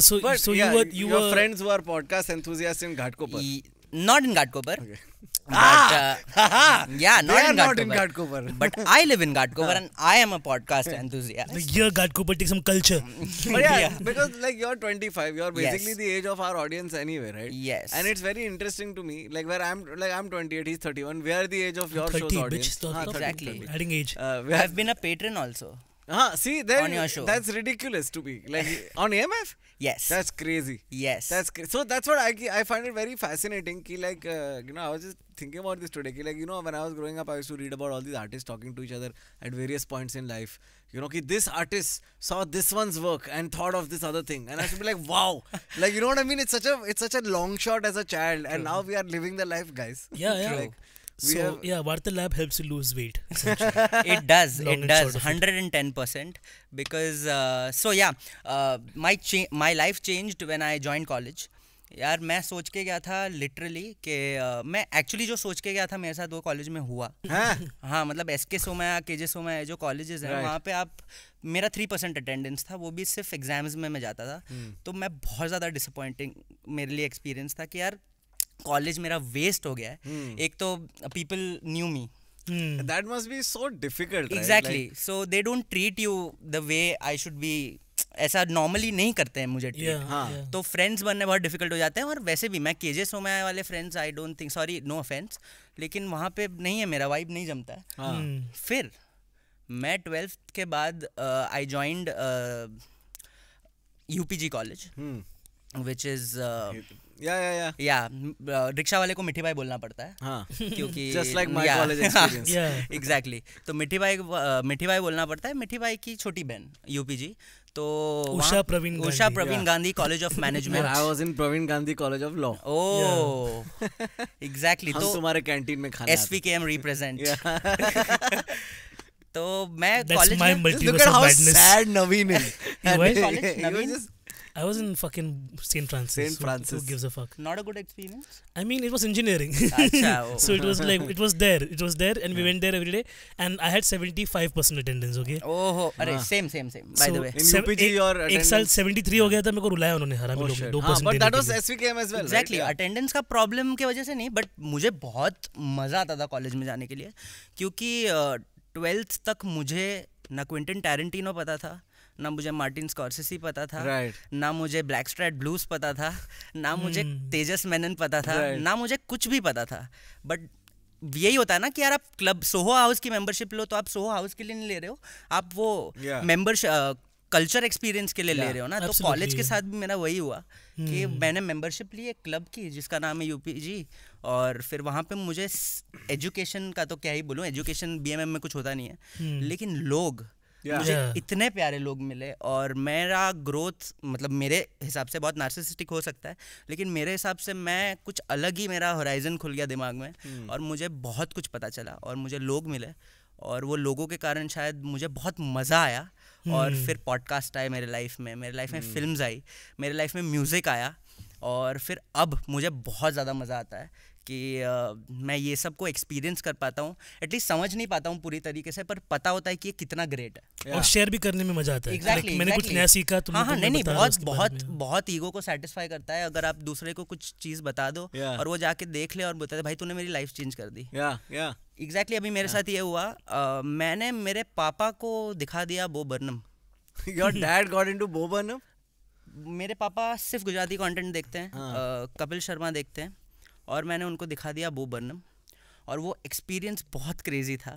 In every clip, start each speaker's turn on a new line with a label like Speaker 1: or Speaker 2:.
Speaker 1: so, you
Speaker 2: were, you your were... friends were podcast enthusiasts in Ghatkopar. not in Ghatkopar. Okay. ah, uh, yeah, not, in, are but
Speaker 3: I live in Ghatkopar and I am a podcast enthusiast. Like, yeah, Ghatkopar take some culture. yeah,
Speaker 2: because like you're 25, you're basically the age of our audience anyway, right? Yes. And it's very interesting to me, like where I'm, like I'm 28, he's 31. We are the age of your 30, show's audience. Bitch, ah, 30, exactly. 30. Adding age. Uh, have been a patron also. Uh-huh. See, then, on your show. That's ridiculous to be like on AMF. Yes. That's crazy. Yes. That's cra- so. That's what I I find it very fascinating. Ki like uh, you know I was just thinking about this today. Ki like you know when I was growing up I used to read about all these artists talking to each other at various points in life. You know, ki this artist saw this one's work and thought of this other thing, and I should be like, wow, like you know what I mean? It's such a it's such a long shot as a child, and now we are living the life, guys. Yeah, yeah. like,
Speaker 1: so have... yeah, Vartalab helps you lose weight. it does. Long it does. Hundred
Speaker 3: and ten percent. Because uh, so yeah, uh, my cha- my life changed when I joined college. यार मैं सोच के गया था literally कि uh, मैं actually जो सोच के गया था मेरे साथ वो कॉलेज में हुआ हाँ, हाँ मतलब एस के सोमा के जे सोमा जो कॉलेजेस हैं right. वहाँ पे आप मेरा थ्री परसेंट अटेंडेंस था वो भी सिर्फ एग्जाम्स में मैं जाता था hmm. तो मैं बहुत ज़्यादा डिसअपॉइंटिंग मेरे लिए एक्सपीरियंस था कि यार कॉलेज मेरा वेस्ट हो गया है हम्म। एक तो people knew me that must be so difficult exactly so they don't treat you the way I should be ऐसा नॉर्मली नहीं करते हैं मुझे yeah, हाँ. yeah. तो फ्रेंड्स बनने बहुत डिफिकल्ट हो जाते हैं और वैसे भी मैं केजे सोमाया वाले friends I don't think sorry no offence लेकिन वहाँ पे नहीं है मेरा वाइब नहीं जमता है हाँ. hmm. फिर मैं ट्वेल्थ के बाद I joined G college which is yeah yeah yeah या रिक्शा वाले को मिठी भाई बोलना पड़ता है हाँ क्योंकि just like my college experience exactly तो मिठी भाई मिठी भाई बोलना पड़ता है मिठी भाई की छोटी बहन यूपी जी तो Usha Pravin Usha Pravin Gandhi college of management I
Speaker 2: was in Pravin Gandhi college of law oh
Speaker 3: exactly तो तुम्हारे कैंटीन में खाना एसवीकेएम रिप्रेजेंट तो मैं कॉलेज में look at how sad Naveen is he was Naveen
Speaker 1: I was in fucking St. Francis. St. Francis. Who, who, gives a fuck?
Speaker 3: Not a good experience?
Speaker 1: I mean, it was engineering. Achha, oh. so it was like, it was there. It was there, and yeah. we went there every day. And I had 75% attendance, okay? Oh, oh.
Speaker 3: Array, same, same, same. By so, the way. In UPG, एक, your एक साल
Speaker 1: 73 हो गया था मेरे को रुलाया उन्होंने
Speaker 3: हरा oh, SVKM as well. Exactly. Right? SVKM yeah. Well exactly attendance का प्रॉब्लम के वजह से नहीं बट मुझे बहुत मज़ा आता था कॉलेज में जाने के लिए क्योंकि ट्वेल्थ तक मुझे ना क्विंटन टैरेंटिनो पता था ना मुझे मार्टिन स्कॉर्सेसी पता था right. ना मुझे ब्लैक स्ट्रैट ब्लूज पता था ना मुझे hmm. तेजस मेनन पता था right. ना मुझे कुछ भी पता था बट यही होता है ना कि यार आप क्लब सोहो हाउस की मेंबरशिप लो तो आप सोहो हाउस के लिए नहीं ले रहे हो आप वो membership yeah. Culture experience uh, के लिए yeah, ले रहे हो ना तो कॉलेज के साथ भी मेरा वही हुआ hmm. कि मैंने मेंबरशिप ली एक क्लब की जिसका नाम है यूपीजी और फिर वहाँ पे मुझे एजुकेशन का तो क्या ही बोलूँ एजुकेशन बीएमएम में कुछ होता नहीं है hmm. लेकिन लोग yeah. मुझे yeah. इतने प्यारे लोग मिले और मेरा ग्रोथ मतलब मेरे हिसाब से बहुत नार्सिसिस्टिक हो सकता है लेकिन मेरे हिसाब से मैं कुछ अलग ही मेरा होराइजन खुल गया दिमाग में hmm. और मुझे बहुत कुछ पता चला और मुझे लोग मिले और वो लोगों के कारण शायद मुझे बहुत मज़ा आया और hmm. फिर पॉडकास्ट आए मेरे लाइफ में मेरे लाइफ में फिल्म hmm. आई मेरे लाइफ में म्यूज़िक आया और फिर अब मुझे बहुत ज़्यादा मज़ा आता है कि आ, मैं ये सब को एक्सपीरियंस कर पाता हूँ एटलीस्ट समझ नहीं पाता हूँ पूरी तरीके से पर पता होता है कि ये कितना ग्रेट है और शेयर
Speaker 1: भी करने में मजा आता है exactly, like, मैंने exactly. कुछ नया सीखा तो हाँ, हाँ, नहीं, नहीं बहुत बहुत
Speaker 3: बहुत ईगो को सेटिस्फाई करता है अगर आप दूसरे को कुछ चीज़ बता दो और वो जाके देख ले और बता दे भाई तूने मेरी लाइफ चेंज कर दी एग्जैक्टली अभी मेरे साथ ये हुआ मैंने मेरे पापा को दिखा दिया Bo Burnham your dad Bo Burnham मेरे पापा सिर्फ गुजराती कंटेंट देखते हैं हाँ। कपिल शर्मा देखते हैं और मैंने उनको दिखा दिया बो बर्नम और वो एक्सपीरियंस बहुत क्रेजी था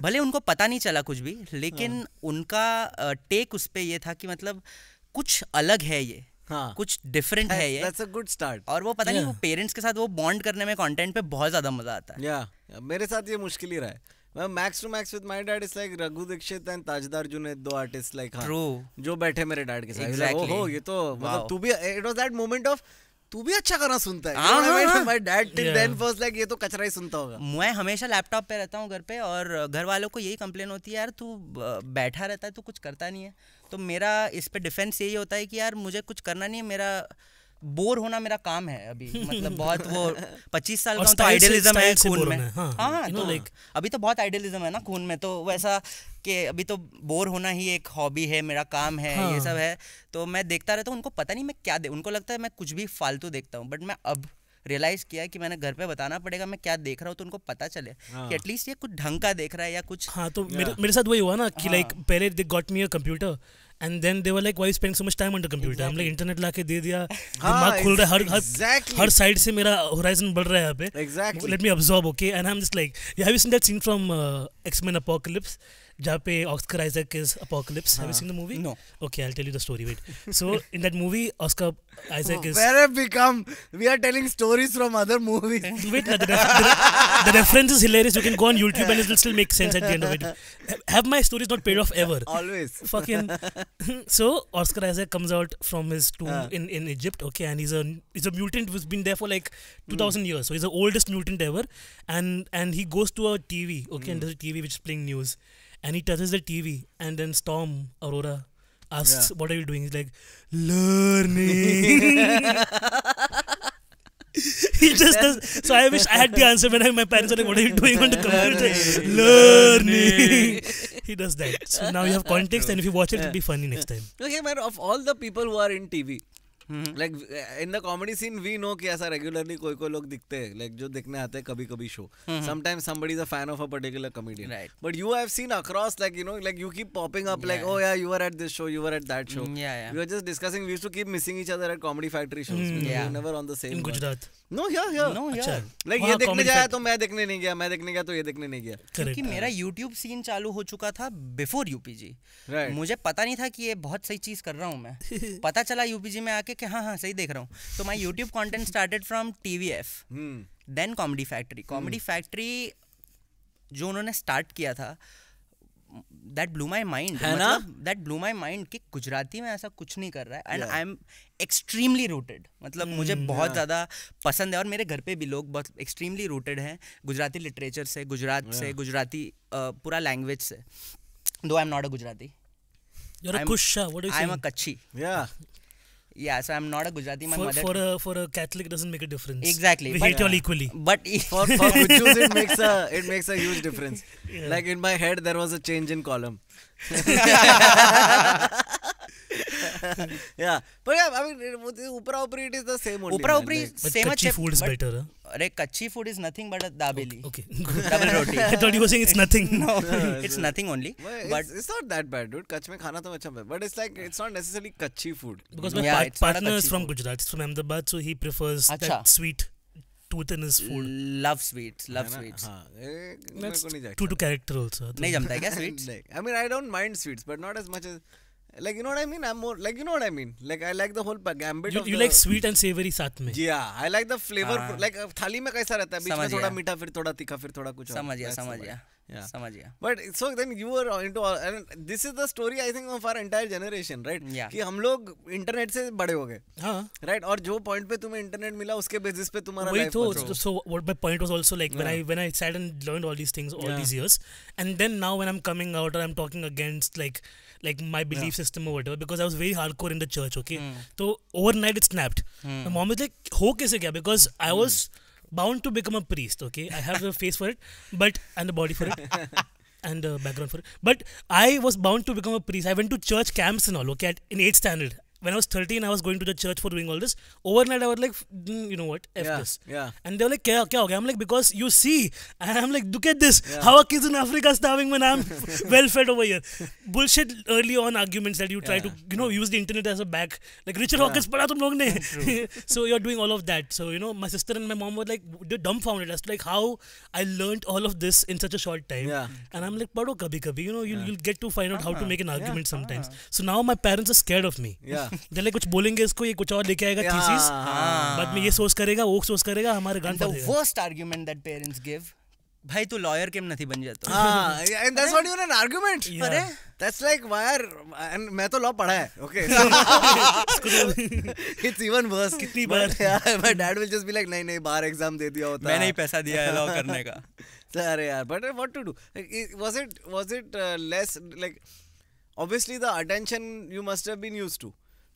Speaker 3: भले उनको पता नहीं चला कुछ भी लेकिन हाँ। उनका टेक उस पर यह था कि मतलब कुछ अलग है ये हाँ. कुछ डिफरेंट है ये दैट्स अ गुड स्टार्ट और वो पता yeah. नहीं वो पेरेंट्स के साथ वो बॉन्ड करने में कंटेंट पे बहुत ज्यादा मजा आता है या yeah. मेरे साथ ये मुश्किल ही रहा है
Speaker 2: मैं max to max with my dad is like Raghu Dixit and Tajdar Junaid दो आर्टिस्ट लाइक हाँ, जो बैठे मेरे डैड के साथ exactly. ओहो ये तो मतलब तू भी it was that
Speaker 3: moment of तू भी अच्छा गाना सुनता है my dad till then was like ये तो कचरा ही सुनता होगा मैं हमेशा लैपटॉप पे रहता हूँ घर पे और घर वालों को यही कंप्लेन होती है यार तू बैठा रहता है तू कुछ करता नहीं है तो मेरा इस पे डिफेंस यही होता है कि यार मुझे कुछ करना नहीं है मेरा बोर होना मेरा काम है अभी मतलब बहुत वो पच्चीस साल का तो आइडियलिज्म है खून में हाँ, हाँ तो लाइक हाँ। अभी तो बहुत आइडियलिज्म है ना खून में तो वैसा कि अभी तो बोर होना ही एक हॉबी है मेरा काम है हाँ, ये सब है तो मैं देखता रहता हूँ उनको पता नहीं मैं क्या दे उनको लगता है मैं कुछ भी फालतू देखता हूँ बट मैं अब रियलाइज किया कि मैंने घर पे बताना पड़ेगा मैं क्या देख रहा हूँ तो उनको पता चले हाँ. कि एटलीस्ट ये कुछ ढंग का देख रहा है या कुछ हाँ तो हाँ। मेरे साथ वही हुआ ना कि लाइक हाँ।
Speaker 1: पहले they got me a computer and then they were like why spend so much time under computer हम इंटरनेट लाके दे दिया हाँ, दिमाग खुल रहा है हर exactly. हर साइड से मेरा होराइजन बढ़ रहा है यहाँ पे let me observe okay and I am just like you have you seen that scene from X Men Apocalypse Jape, पे Oscar Isaac is Apocalypse have you seen the movie no okay I will tell you the story wait so in that movie Oscar Isaac is where have become we are telling stories from other movies wait ना the reference is hilarious you can go on youtube and it will still make sense at the end of it have my stories not paid off ever always fucking so oscar isaac comes out from his tomb ah. in in egypt okay and he's a he's a mutant who's been there for like hmm. 2000 years so he's the oldest mutant ever and and he goes to a tv okay and hmm. there's a tv which is playing news and he touches the TV, and then Storm Aurora asks, yeah. "What are you doing?" He's like, "Learning." he just does. So I wish I had the answer when I, my parents are like, "What are you doing on the computer?" Learning. he does that. So now you have context, and if you watch it, yeah. it'll be funny next time.
Speaker 2: Okay, man. Of all the people who are in TV, like in the comedy scene we know कि ऐसा regularly कोई कोई लोग दिखते हैं like जो दिखने आते हैं कभी कभी show sometimes somebody is a fan of a particular comedian but you have seen across like you know like you keep popping up like oh yeah you are at this show you are at that show you are just discussing we to keep missing each other at comedy factory shows never on the same Gujarat no यार यार no यार like ये देखने जाया तो मैं देखने नहीं गया
Speaker 3: मैं देखने गया तो ये देखने नहीं गया क्योंकि मेरा यूट्यूब सीन चालू हो चुका था बिफोर यूपीजी right. मुझे पता नहीं था कि ये बहुत सही चीज कर रहा हूँ मैं पता चला यूपीजी में आके कि हाँ हाँ सही देख रहा हूँ तो my YouTube content started from TV F then comedy factory comedy factory जो उन्होंने स्टार्ट किया था दैट ब्लू माई माइंड है ना दैट ब्लू माई माइंड कि गुजराती में ऐसा कुछ नहीं कर रहा है and I am extremely rooted मतलब मुझे hmm, बहुत ज़्यादा पसंद है और मेरे घर पे भी लोग बहुत एक्सट्रीमली रूटेड हैं गुजराती लिटरेचर से गुजरात yeah. से गुजराती पूरा लैंग्वेज से though I am not a Gujarati Yeah, so I'm not a Gujarati. My for, mother for a for
Speaker 1: a Catholic doesn't make a difference. Exactly, we but, hate all equally. But for for Gujus, it makes a
Speaker 2: it makes a huge difference. Yeah. Like in my head, there was a change in column. yeah, but yeah, I mean, upra upri it is the same only. Upra upri like, same kachi food is better.
Speaker 3: Huh? अरे Kutchi food is nothing but dabeli okay double roti I thought you were saying it's nothing no it's nothing only but it's not that bad dude
Speaker 2: Kutch में खाना तो अच्छा है but it's like it's not necessarily Kutchi food because my partner is from
Speaker 1: Gujarat from Ahmedabad so he prefers that sweet tooth in his food. Love sweets, love sweets.
Speaker 2: That's true to character also. नहीं जमता है क्या sweets? I mean I don't mind sweets but not as much as like you know what I mean? I'm more like you know what I mean. Like I like the whole gambit. You, you the, like sweet
Speaker 1: and savory साथ में. Yeah, I like the flavor. Ah. Like
Speaker 2: थाली में कैसा रहता है? बीच में थोड़ा मीठा फिर थोड़ा तीखा फिर थोड़ा कुछ. समझ गया समझ गया. Yeah. समझ गया. But so then you were into all, and this is the story I think of our entire generation, right? Yeah. कि हम लोग इंटरनेट से बड़े हो गए. हाँ. Right? और जो पॉइंट पे तुम्हें इंटरनेट मिला उसके बेसिस पे तुम्हारा वही तो
Speaker 1: so what my point was also like when I when I sat and learned all these things all these years and then now when I'm coming out or I'm talking against like like my belief yeah. system or whatever because I was very hardcore in the church. Okay, mm. so overnight it snapped. Mm. My mom was like, "Ho kaise kya?" Because I hmm. was bound to become a priest. Okay, I have the face for it, but and the body for it. and the background for it. But I was bound to become a priest. I went to church camps and all, okay, at, in 8th standard when I was 13, I was going to the church for doing all this. Overnight, I was like, mm, you know what? F yeah, this. Yeah. And they were like, kya, kya I'm like, because you see. And I'm like, look at this. Yeah. How are kids in Africa starving when I'm well fed over here? Bullshit early on arguments that you try yeah. to, you know, use the internet as a back. Like, Richard Hawkins, pada tum log ne. so you're doing all of that. So, you know, my sister and my mom were like, they dumbfounded as to like how I learned all of this in such a short time. Yeah. And I'm like, pado kabhi kabhi, you know, you'll, you'll get to find out how to ah, make an argument ah. sometimes. So now my parents are scared of me. Yeah. जल्दी कुछ बोलेंगे इसको ये कुछ और लेके आएगा thesis हाँ, हाँ। बाद में ये
Speaker 3: सोच करेगा वो सोच करेगा हमारे Ganpati worst argument that parents give भाई तू लॉयर केम नहीं बन जाता हां and that's what you are an argument अरे दैट्स लाइक
Speaker 2: वायर एंड मैं तो लॉ पढ़ा है ओके इट्स इवन वर्स कितनी बार my dad will just be like नहीं नहीं बाहर एग्जाम दे दिया होता मैंने ही पैसा दिया है लॉ करने का तो अरे यार but what to do was it was it less like obviously the attention you must have been used to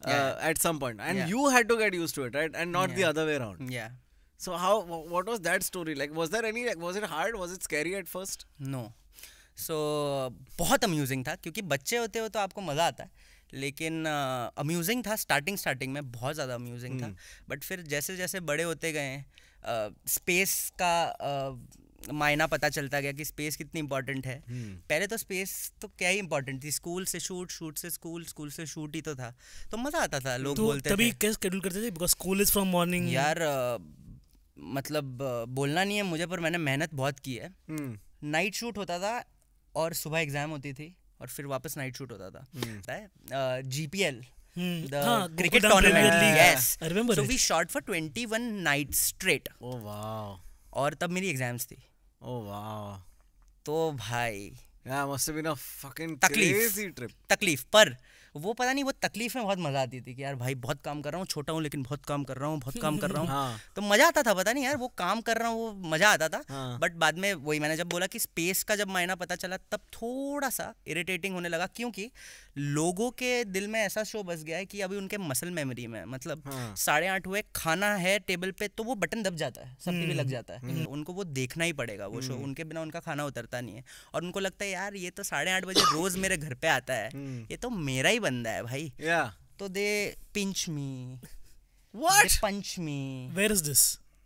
Speaker 2: yeah. at some point and yeah. you had to get used to it right and not yeah. the other way around yeah so how what was that story like was there any like was it hard
Speaker 3: was it scary at first no so so, बहुत amusing था क्योंकि बच्चे होते हो तो आपको मज़ा आता है लेकिन अम्यूजिंग uh, था स्टार्टिंग स्टार्टिंग में बहुत ज़्यादा अम्यूजिंग mm. था बट फिर जैसे जैसे बड़े होते गए स्पेस uh, का uh, मायना पता चलता गया कि स्पेस कितनी इंपॉर्टेंट है hmm. पहले तो स्पेस तो क्या ही इंपॉर्टेंट थी स्कूल से शूट शूट से स्कूल स्कूल से शूट ही तो था तो मज़ा आता था लोग तो बोलते तभी क्या स्केड्यूल करते थे because school is from morning यार मतलब बोलना नहीं है मुझे पर मैंने मेहनत बहुत की है नाइट हम्म। शूट होता था और सुबह एग्ज़ाम होती थी और फिर वापस नाइट शूट होता था G P L cricket huh, cricket tournament league. Oh, और तब मेरी एग्जाम्स थी ओह oh, वाह तो भाई या must been a fucking crazy trip तकलीफ पर वो पता नहीं वो तकलीफ में बहुत मजा आती थी कि यार भाई बहुत काम कर रहा हूँ छोटा हूँ लेकिन बहुत काम कर रहा हूँ बहुत काम कर रहा हूँ हाँ। तो मजा आता था पता नहीं यार वो काम कर रहा हूँ वो मजा आता था हाँ। बट बाद में वही मैंने जब बोला कि स्पेस का जब मायना पता चला तब थोड़ा सा इरिटेटिंग होने लगा क्योंकि लोगों के दिल में ऐसा शो बस गया है कि अभी उनके मसल मेमोरी में मतलब हाँ। साढ़े आठ हुए खाना है टेबल पे तो वो बटन दब जाता है सब भी लग हम्म। जाता है हम्म। उनको वो देखना ही पड़ेगा वो शो हम्म। उनके बिना उनका खाना उतरता नहीं है और उनको लगता है यार ये तो साढ़े आठ बजे रोज मेरे घर पे आता है ये तो मेरा ही बंदा है भाई तो they pinch me what They punch me. Where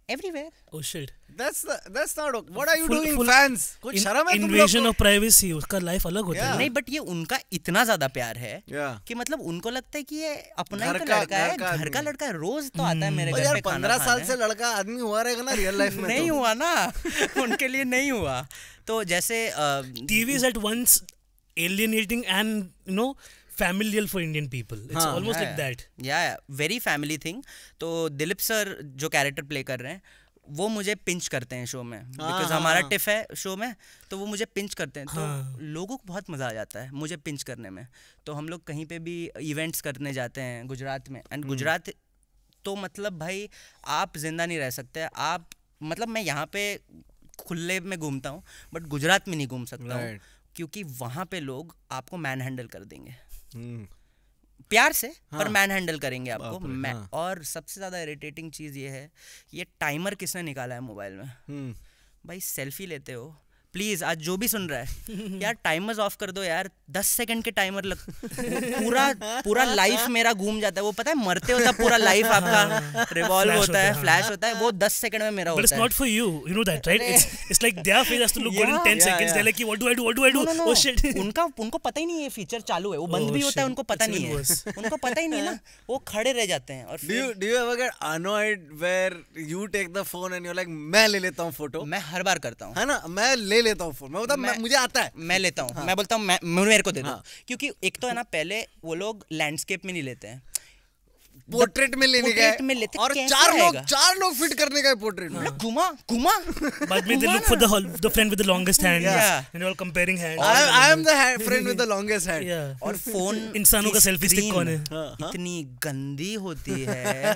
Speaker 3: everywhere. Oh shit. That's the that's not okay. What are you full,
Speaker 2: doing full fans?
Speaker 1: कुछ शर्म है तुम लोग Invasion of privacy उसका लाइफ अलग होता yeah. है. नहीं बट ये उनका इतना ज्यादा
Speaker 3: प्यार है yeah. कि मतलब उनको लगता है कि ये अपना ही तो लड़का है घर का लड़का है रोज तो आता है hmm. मेरे घर पे खाना 15 साल से लड़का आदमी हुआ रहेगा ना रियल लाइफ में नहीं तो। हुआ ना उनके लिए
Speaker 1: नहीं हुआ तो जैसे TV is at once alienating and you know familial for Indian people almost like that
Speaker 3: yeah very family thing तो दिलीप सर जो कैरेक्टर प्ले कर रहे हैं वो मुझे पिंच करते हैं शो में बिकॉज हाँ, हमारा टिफ हाँ। है शो में तो वो मुझे पिंच करते हैं तो हाँ। लोगों को बहुत मज़ा आ जाता है मुझे पिंच करने में तो हम लोग कहीं पे भी इवेंट्स करने जाते हैं गुजरात में एंड हम्म। गुजरात तो मतलब भाई आप जिंदा नहीं रह सकते आप मतलब मैं यहाँ पे खुले में घूमता हूँ बट गुजरात में नहीं घूम सकता हूँ क्योंकि वहाँ पे लोग आपको मैन हैंडल कर देंगे हम्म। प्यार से हाँ, पर मैन हैंडल करेंगे आपको मैं हाँ. और सबसे ज़्यादा इरिटेटिंग चीज़ ये है ये टाइमर किसने निकाला है मोबाइल में हम्म। भाई सेल्फी लेते हो प्लीज आज जो भी सुन रहा है यार टाइमर्स ऑफ कर दो यार दस सेकंड के टाइमर लग पूरा पूरा लाइफ मेरा घूम जाता है वो पता है मरते होता है पूरा लाइफ हाँ, आपका रिवॉल्व हाँ, हाँ। होता है फ्लैश होता है वो दस सेकंड में मेरा होता है not
Speaker 1: for you you know that right it's like their face has to look good in 10 seconds they like what do I do what do I do oh shit
Speaker 3: उनका उनको पता ही नहीं है फीचर चालू है वो बंद oh, भी होता है उनको पता नहीं है उनको पता ही नहीं ना वो खड़े रह जाते हैं और do do you ever get
Speaker 2: annoyed where you take the phone and you like मैं ले लेता हूं फोटो मैं हर बार करता हूं है ना
Speaker 3: मैं ले लेता हूँ फोन मैं बोलता मैं, मुझे आता है मैं लेता हूँ हाँ। मैं बोलता हूँ मेरे को दे दो हाँ। क्योंकि एक तो है ना पहले वो लोग लैंडस्केप में नहीं लेते हैं पोर्ट्रेट में लेने गए में लेते और चार लोग चार लोग फिट करने का पोर्ट्रेट में हाँ। घुमा घुमा but me they look for the
Speaker 1: the friend with the longest hand and all comparing hand I am the friend with the longest hand और फोन इंसानों का सेल्फी स्टिक कौन है हाँ, हाँ। इतनी
Speaker 3: गंदी होती है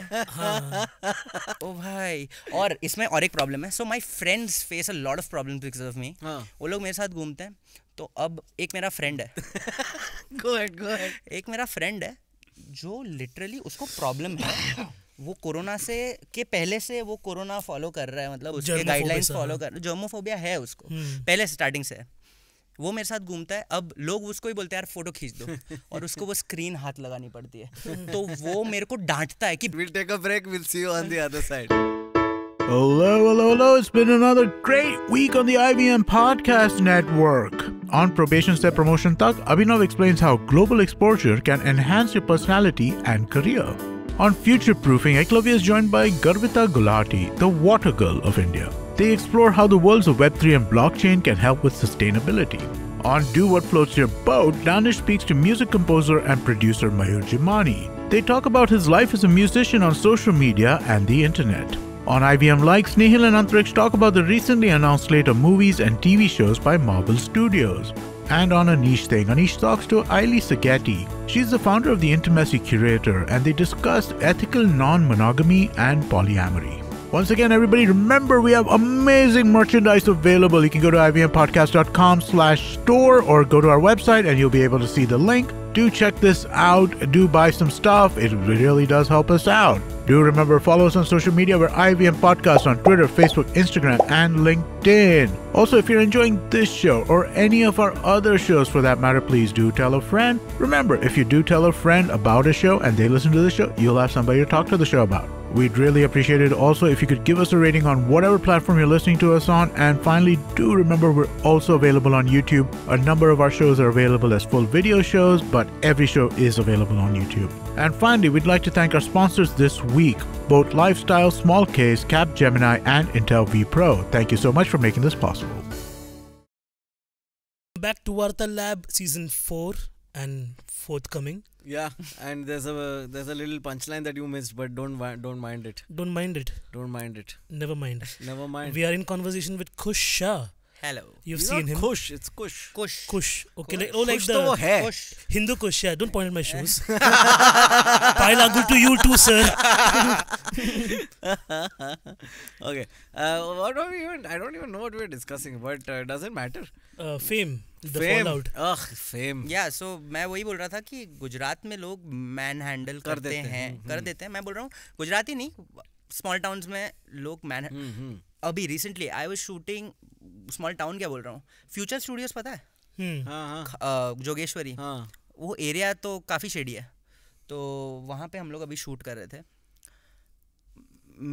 Speaker 3: ओ भाई और इसमें और एक प्रॉब्लम है so my friends face a lot of problems because of me वो लोग मेरे साथ घूमते हैं तो अब एक मेरा फ्रेंड है गो हेड गो हेड एक मेरा फ्रेंड है जो लिटरली उसको प्रॉब्लम है वो कोरोना से के पहले से वो कोरोना फॉलो कर रहा है मतलब उसके गाइडलाइंस हाँ। फॉलो कर रहा है जर्मोफोबिया है उसको हम्म। पहले स्टार्टिंग से वो मेरे साथ घूमता है अब लोग उसको ही बोलते हैं यार फोटो खींच दो और उसको वो स्क्रीन हाथ लगानी पड़ती है तो वो मेरे को डांटता है कि will take a break will see you on the other side
Speaker 4: Hello, hello, hello. It's been another great week on the IBM Podcast Network. On Probation Step Promotion Talk, Abhinav explains how global exposure can enhance your personality and career. On Future Proofing, Eklavya is joined by Garvita Gulati, the water girl of India. They explore how the worlds of Web3 and blockchain can help with sustainability. On Do What Floats Your Boat, Danish speaks to music composer and producer Mayur Jimani. They talk about his life as a musician on social media and the internet. On IBM likes Snehal and Antariksh talk about the recently announced slate of movies and TV shows by Marvel Studios. And on a niche thing, Anish talks to Ailey Sagetti. She's the founder of the Intimacy Curator, and they discussed ethical non monogamy and polyamory. Once again, everybody, remember we have amazing merchandise available. You can go to ibmpodcastcom slash store or go to our website and you'll be able to see the link do check this out. Do buy some stuff. It really does help us out. Do remember, follow us on social media. We're IVM Podcast on Twitter, Facebook, Instagram, and LinkedIn. Also, if you're enjoying this show or any of our other shows for that matter, please do tell a friend. Remember, if you do tell a friend about a show and they listen to the show, you'll have somebody to talk to the show about. We'd really appreciate it also if you could give us a rating on whatever platform you're listening to us on. And finally, do remember we're also available on YouTube. A number of our shows are available as full video shows, but every show is available on YouTube. And finally, we'd like to thank our sponsors this week, both Lifestyle, Small Case, Cap Gemini, and Intel V Pro. Thank you so much for making this possible.
Speaker 1: Back to Warta Lab Season 4 and forthcoming.
Speaker 2: Yeah, and there's a there's a little punchline that you missed, but don't don't mind
Speaker 1: it. Don't mind it. Don't mind it. Never mind. Never mind. We are in conversation with Kush Shah,
Speaker 3: Hello. You've You're seen him. Kush. It's Kush. Kush.
Speaker 1: Kush. Okay. Kush. Like, oh, like Kush the hai. Kush. Hindu Kush. Yeah. Don't point at my shoes. Pile good to you too, sir.
Speaker 2: okay. Uh, what are we even? I don't even know what we're discussing,
Speaker 3: but uh, doesn't matter. Uh, fame.
Speaker 1: The fame. fallout.
Speaker 3: Ugh, fame. Yeah. So मैं वही बोल रहा था कि गुजरात में लोग man handle करते हैं कर देते हैं मैं बोल रहा हूँ गुजराती नहीं स्मॉल टाउन्स में लोग मैन अभी recently I was shooting small town क्या बोल रहा हूँ फ्यूचर स्टूडियोज पता है हम्म। हाँ, हाँ। जोगेश्वरी हाँ. वो एरिया तो काफ़ी शेडी है तो वहाँ पे हम लोग अभी शूट कर रहे थे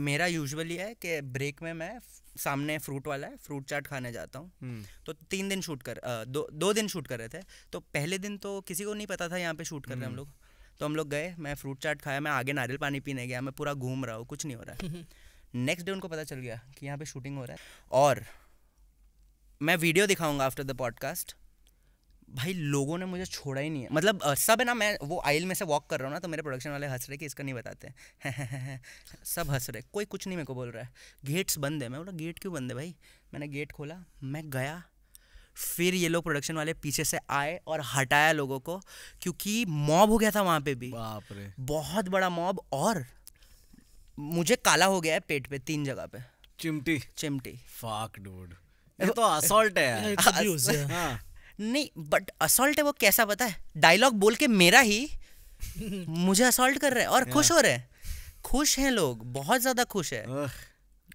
Speaker 3: मेरा यूजुअली है कि ब्रेक में मैं सामने फ्रूट वाला है फ्रूट चाट खाने जाता हूँ हम्म। तो तीन दिन शूट कर दो दो दिन शूट कर रहे थे तो पहले दिन तो किसी को नहीं पता था यहाँ पे शूट कर रहे हैं हम हम्म। लोग तो हम लोग गए मैं फ्रूट चाट खाया मैं आगे नारियल पानी पीने गया मैं पूरा घूम रहा हूँ कुछ नहीं हो रहा है नेक्स्ट डे उनको पता चल गया कि यहाँ पे शूटिंग हो रहा है और मैं वीडियो दिखाऊंगा आफ्टर द पॉडकास्ट भाई लोगों ने मुझे छोड़ा ही नहीं है मतलब सब है ना मैं वो आइल में से वॉक कर रहा हूँ ना तो मेरे प्रोडक्शन वाले हंस रहे कि इसका नहीं बताते सब हंस रहे कोई कुछ नहीं मेरे को बोल रहा है गेट्स बंद है मैं बोला गेट क्यों बंद है भाई मैंने गेट खोला मैं गया फिर ये लोग प्रोडक्शन वाले पीछे से आए और हटाया लोगों को क्योंकि मॉब हो गया था वहाँ पे भी बाप रे बहुत बड़ा मॉब और मुझे काला हो गया है पेट पे तीन जगह पे चिमटी चिमटी फाक डूड
Speaker 2: ये तो असॉल्ट है यार तो हाँ।
Speaker 3: नहीं बट असॉल्ट है वो कैसा पता है डायलॉग बोल के मेरा ही मुझे असॉल्ट कर रहे हैं और खुश हो रहे हैं खुश हैं लोग बहुत ज्यादा खुश है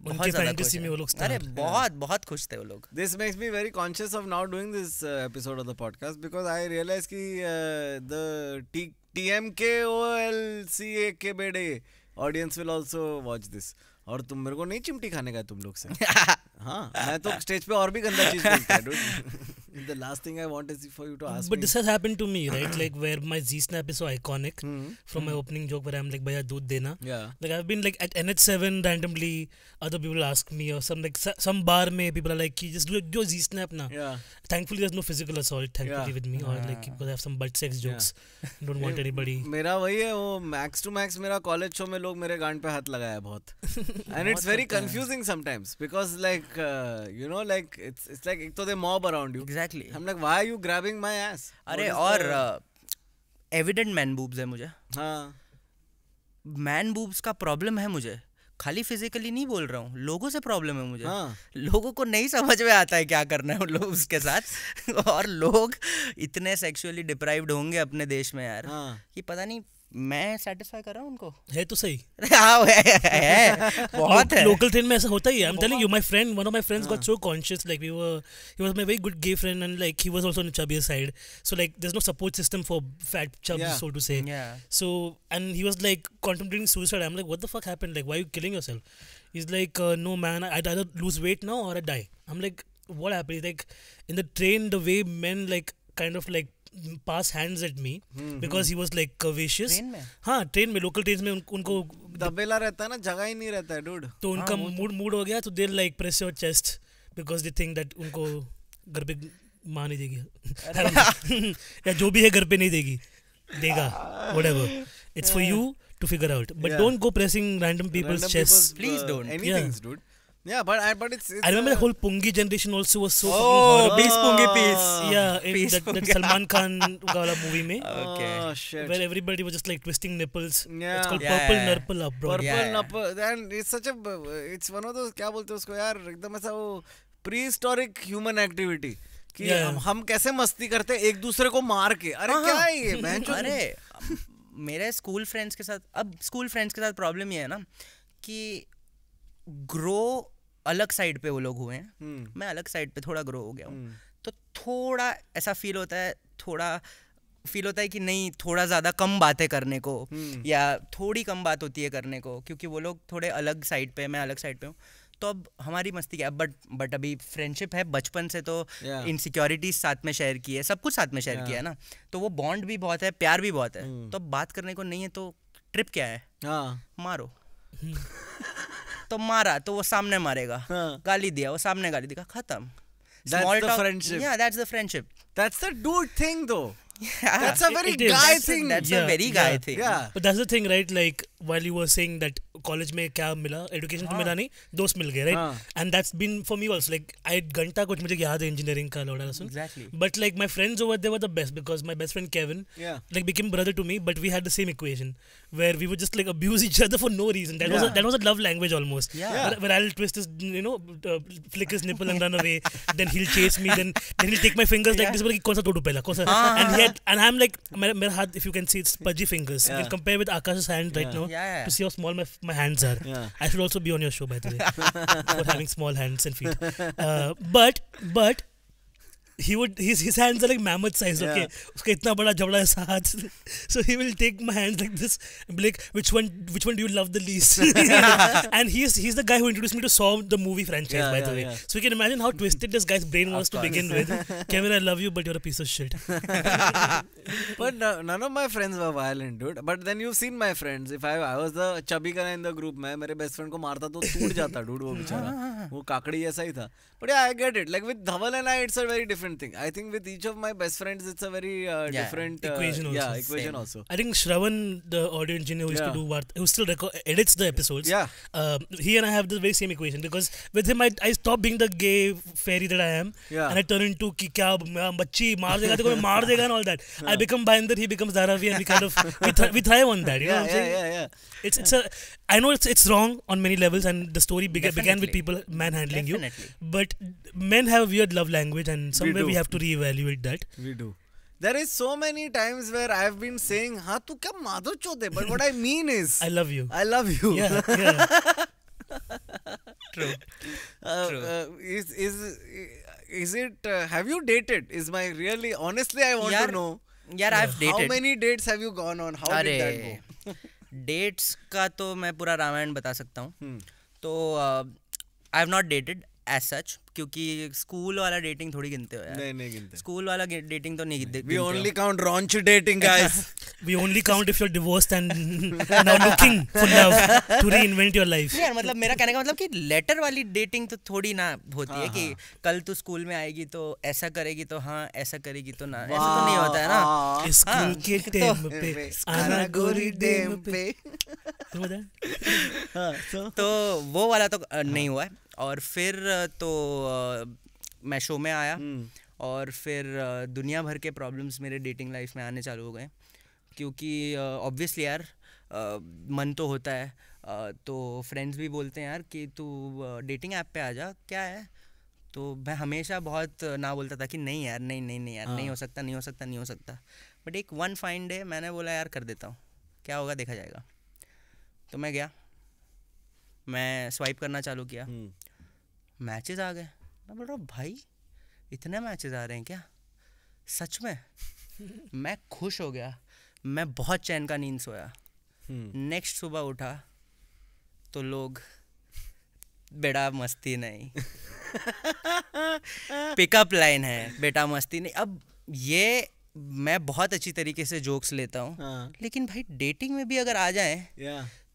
Speaker 3: बहुत में वो लोग अरे बहुत बहुत खुश थे वो लोग this
Speaker 2: makes me very conscious of now doing this episode of the podcast because I realize की the T M K O L C A के बेडे audience will also watch this और तुम मेरे को नहीं चिमटी खाने का तुम लोग से हाँ मैं तो स्टेज पे और भी गंदा चीज the last thing I want is for you to ask. But me. this has happened to me, right? like where
Speaker 1: my Z snap is so iconic mm-hmm. from mm-hmm. my hmm. opening joke where I'm like, "Bhaiya, dood dena." Yeah. Like I've been like at NH7 randomly, other people ask me or some like some bar may people are like, "Just do your Z snap now." Yeah. Thankfully, there's no physical assault. Thankfully, yeah. with me or like because I have some butt sex jokes. Yeah. Don't want anybody.
Speaker 2: मेरा वही है वो max to max. मेरा college show में लोग मेरे गांड पे हाथ लगाया बहुत it's very confusing sometimes because like like you know like it's it's
Speaker 3: like एक तो दे मॉब एग्जैक्टली exactly. हम लोग why you grabbing my ass अरे और एविडेंट मैन बूब्स है मुझे हाँ मैन बूब्स का प्रॉब्लम है मुझे खाली फिजिकली नहीं बोल रहा हूँ लोगों से प्रॉब्लम है मुझे हाँ। लोगों को नहीं समझ में आता है क्या करना है उन लोग उसके साथ और लोग इतने सेक्सुअली डिप्राइव्ड होंगे अपने देश में यार हाँ। कि पता नहीं मैं सेटिस्फाई कर रहा हूँ उनको है तो सही हाँ
Speaker 1: है, बहुत है लोकल ट्रेन में ऐसा होता ही है I am telling you my friend one of my friends got so conscious like we were he was my very good gay friend and like he was also on chubby side so like there is no support system for fat chub so to say so and he was like contemplating suicide I am like what the fuck happened like why are you killing yourself he is like no man I either lose weight now और I die I am like what happened like in the train the way men like kind of like pass hands at me because he was like curvaceous हाँ train में local train में उन, उनको दबेला रहता है ना जगह ही नहीं रहता है डूड तो हाँ, उनका मूड मूड तो- हो गया तो there like press your chest because they think that उनको घर पे माँ नहीं देगी या जो भी है घर पे नहीं देगी देगा whatever it's for you to figure out but don't go pressing random people's chest please don't People's, uh, Please uh, Yeah, but I but it's, it's I remember uh, the whole Pungi generation also was so oh, Peace Pungi Peace. Yeah, peace that, that Salman Khan wala movie me Okay. Oh, shit. Where everybody was just like twisting nipples. Yeah. It's called yeah, Purple yeah. nipple up, bro. Purple yeah. nipple
Speaker 2: and it's such a it's one of those क्या बोलते हैं उसको यार एकदम ऐसा वो prehistoric human activity. कि yeah. हम, हम कैसे मस्ती करते एक दूसरे को मार के अरे हाँ, क्या है ये अरे
Speaker 3: मेरे स्कूल फ्रेंड्स के साथ अब स्कूल फ्रेंड्स के साथ प्रॉब्लम ये है ना कि ग्रो अलग साइड पे वो लोग हुए हैं hmm. मैं अलग साइड पे थोड़ा ग्रो हो गया हूँ hmm. तो थोड़ा ऐसा फील होता है थोड़ा फील होता है कि नहीं थोड़ा ज़्यादा कम बातें करने को hmm. या थोड़ी कम बात होती है करने को क्योंकि वो लोग थोड़े अलग साइड पे मैं अलग साइड पे हूँ तो अब हमारी मस्ती क्या बट बट अभी फ्रेंडशिप है बचपन से तो yeah. इनसिक्योरिटीज साथ में शेयर की है सब कुछ साथ में शेयर yeah. किया है ना तो वो बॉन्ड भी बहुत है प्यार भी बहुत है hmm. तो अब बात करने को नहीं है तो ट्रिप क्या है हाँ। मारो तो मारा तो वो सामने मारेगा हाँ. गाली दिया वो सामने गाली देगा खत्म That's the friendship. Yeah, that's the friendship. That's the dude thing though. Yeah. That's a very guy is. thing. That's yeah. a very guy yeah. thing. Yeah.
Speaker 1: But that's the thing, right? Like while you were saying that college mein kya mila, education to ah. mila nahi, नहीं, दोस्त right? Ah. And that's been for me also. Like I घंटा kuch मुझे याद है engineering ka, लोड़ा Exactly. But like my friends over there were the best because my best friend Kevin, yeah. like became brother to me, but we had the same equation where we would just like abuse each other for no reason. That yeah. was a, that was a love language almost. Yeah. Where, where I'll twist his, you know, uh, flick his nipple and run away. then he'll chase me. Then then he'll take my fingers yeah. like this. But कौन सा तोड़ू to कौन सा? And he had and I'm like, my, my hand, if you can see, it's pudgy fingers. Yeah. You can compare with Akash's hand right now yeah, to see how small my, my hands are. I should also be on your show, by the way, for having small hands and feet. Uh, but, but he would his, his hands are like mammoth size okay uska so he will take my hands like this and be like which one which one do you love the least and he's he's the guy who introduced me to Saw the movie franchise yeah, by yeah, the way so you can imagine how twisted this guy's brain was to begin with Kevin I love you but you're a piece of shit but
Speaker 2: no, none of my friends were violent dude but then you've seen my friends if I I was the chubby guy in the group मैं मेरे best friend को मारता तो टूट जाता dude वो बेचारा वो काकड़ी ऐसा ही था but yeah, I get it. Like with Dhaval and I, it's a very different thing. I think with each of my best friends, it's a very uh, yeah, different uh, equation. Uh, also. Yeah, equation Same. also. I
Speaker 1: think Shravan, the audio engineer who used yeah. to do what, who still record, edits the episodes. Yeah. Um, he and I have the very same equation because with him, I, I stop being the gay fairy that I am, yeah. and I turn into ki kya bachi uh, maar dega, maar dega and all that. I become Binder, he becomes Dharavi, and we kind of we, th we thrive on that. You know what I'm saying? Yeah, yeah, yeah. It's it's a. I know it's it's wrong on many levels, and the story began, began with people manhandling Definitely. you, but men have weird love language, and somewhere we, we have to reevaluate that. We do.
Speaker 2: There is so many times where I've been saying, "Ha, tu kya madho chode?" But what I mean is, I love you. I love you. Yeah. yeah. True. Uh, True. Uh, is is
Speaker 3: is it? Uh, have you dated? Is my really honestly? I want Yaar, to know. Yeah, I've dated. How many
Speaker 2: dates have you gone on? How Aray. did that go?
Speaker 3: to का तो मैं पूरा रामायण बता सकता हूँ तो I have not dated. As such क्योंकि school वाला डेटिंग थोड़ी गिनते हो यार नहीं नहीं गिनते स्कूल वाला डेटिंग तो नहीं गिनते we only count raunch dating guys
Speaker 1: we only count if you are divorced and now looking for love to reinvent your life यार मतलब मेरा
Speaker 3: कहने का मतलब कि लेटर वाली डेटिंग तो थोड़ी ना होती है हाँ, कि हाँ। कल तू स्कूल में आएगी तो ऐसा करेगी तो हां ऐसा करेगी तो ना ऐसा तो नहीं होता है ना हाँ। स्कूल के तो पे आना गोरी डेम पे तो वो वाला तो नहीं हुआ है और फिर तो मैं शो में आया हम्म। और फिर दुनिया भर के प्रॉब्लम्स मेरे डेटिंग लाइफ में आने चालू हो गए क्योंकि ऑब्वियसली यार मन तो होता है तो फ्रेंड्स भी बोलते हैं यार कि तू डेटिंग ऐप पे आ जा क्या है तो मैं हमेशा बहुत ना बोलता था कि नहीं यार नहीं नहीं नहीं यार नहीं हाँ। हो सकता नहीं हो सकता नहीं हो सकता बट एक वन फाइन डे मैंने बोला यार कर देता हूँ क्या होगा देखा जाएगा तो मैं गया मैं स्वाइप करना चालू किया हम्म। मैचेस आ गए मैं बोल रहा भाई इतने मैचेस आ रहे हैं क्या सच में मैं खुश हो गया मैं बहुत चैन का नींद सोया नेक्स्ट हम्म। सुबह उठा तो लोग बेटा मस्ती नहीं पिकअप लाइन है बेटा मस्ती नहीं अब ये मैं बहुत अच्छी तरीके से जोक्स लेता हूँ हाँ। लेकिन भाई डेटिंग में भी अगर आ जाए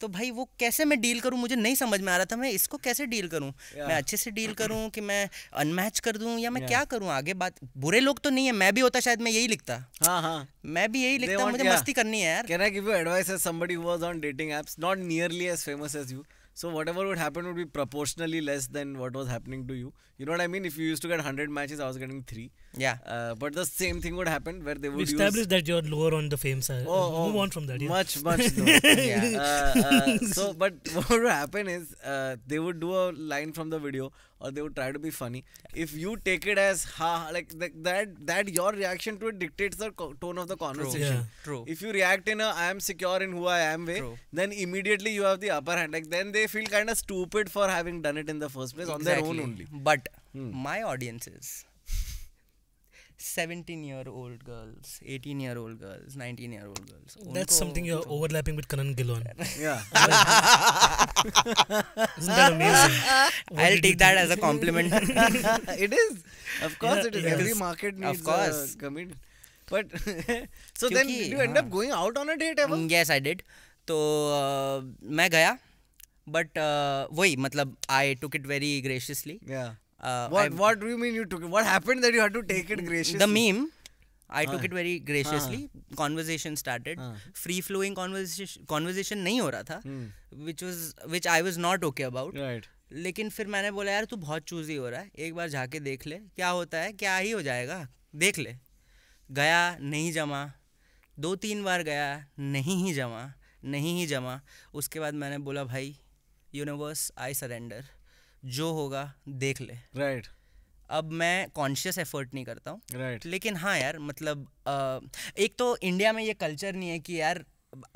Speaker 3: तो भाई वो कैसे मैं डील करूँ मुझे नहीं समझ में आ रहा था मैं इसको कैसे डील करूँ yeah. मैं अच्छे से डील करूँ कि मैं अनमैच कर दूँ या मैं yeah. क्या करूँ आगे बात बुरे लोग तो नहीं है मैं भी होता शायद मैं यही लिखता हाँ हाँ मैं भी यही लिखता want, मुझे yeah. मस्ती
Speaker 2: करनी है यार can I give you advice as somebody who was on dating apps not nearly as famous as you So whatever would happen would be proportionally less than what was happening to you. You know what I mean? If you used to get 100 matches, I was getting 3. Yeah. Uh, but the same thing would happen where they would we establish
Speaker 1: that you're lower on the fame side. Oh, oh Move on from that. Yeah. Much, much lower. yeah. Uh, uh, so, but what would happen
Speaker 2: is uh, they would do a line from the video or they would try to be funny if you take it as ha like th that that your reaction to it dictates the tone of the conversation true. Yeah. true if you react in a i am secure in who i am way true. then immediately you have the upper hand like then they feel kind of stupid
Speaker 3: for having done it in the first place exactly. on their own only but hmm. my audiences 17 year old girls 18 year old girls 19 year old girls that's something you're
Speaker 1: overlapping with kanan gillon yeah
Speaker 3: isn't that amazing what i'll take that as a compliment it is
Speaker 2: of course yeah, it is every market needs of course a comedian but so then did you end up
Speaker 3: going out on a date ever mm, yes i did तो uh, But गया but matlab I took it very graciously. Yeah. Uh, what, I,
Speaker 2: what do you mean you took it? What happened that you had to take it graciously? The meme. I took it very graciously.
Speaker 3: It Conversation started. Conversation Free flowing conversation conversation नहीं हो रहा था which was which I was not okay about. Right. लेकिन फिर मैंने बोला यार तू बहुत चूजी हो रहा है एक बार जाके देख ले क्या होता है क्या ही हो जाएगा देख ले गया नहीं जमा दो तीन बार गया नहीं ही जमा नहीं ही जमा उसके बाद मैंने बोला भाई यूनिवर्स आई सरेंडर जो होगा देख ले राइट right. अब मैं कॉन्शियस एफर्ट नहीं करता हूँ right. लेकिन हाँ यार मतलब आ, एक तो इंडिया में ये कल्चर नहीं है कि यार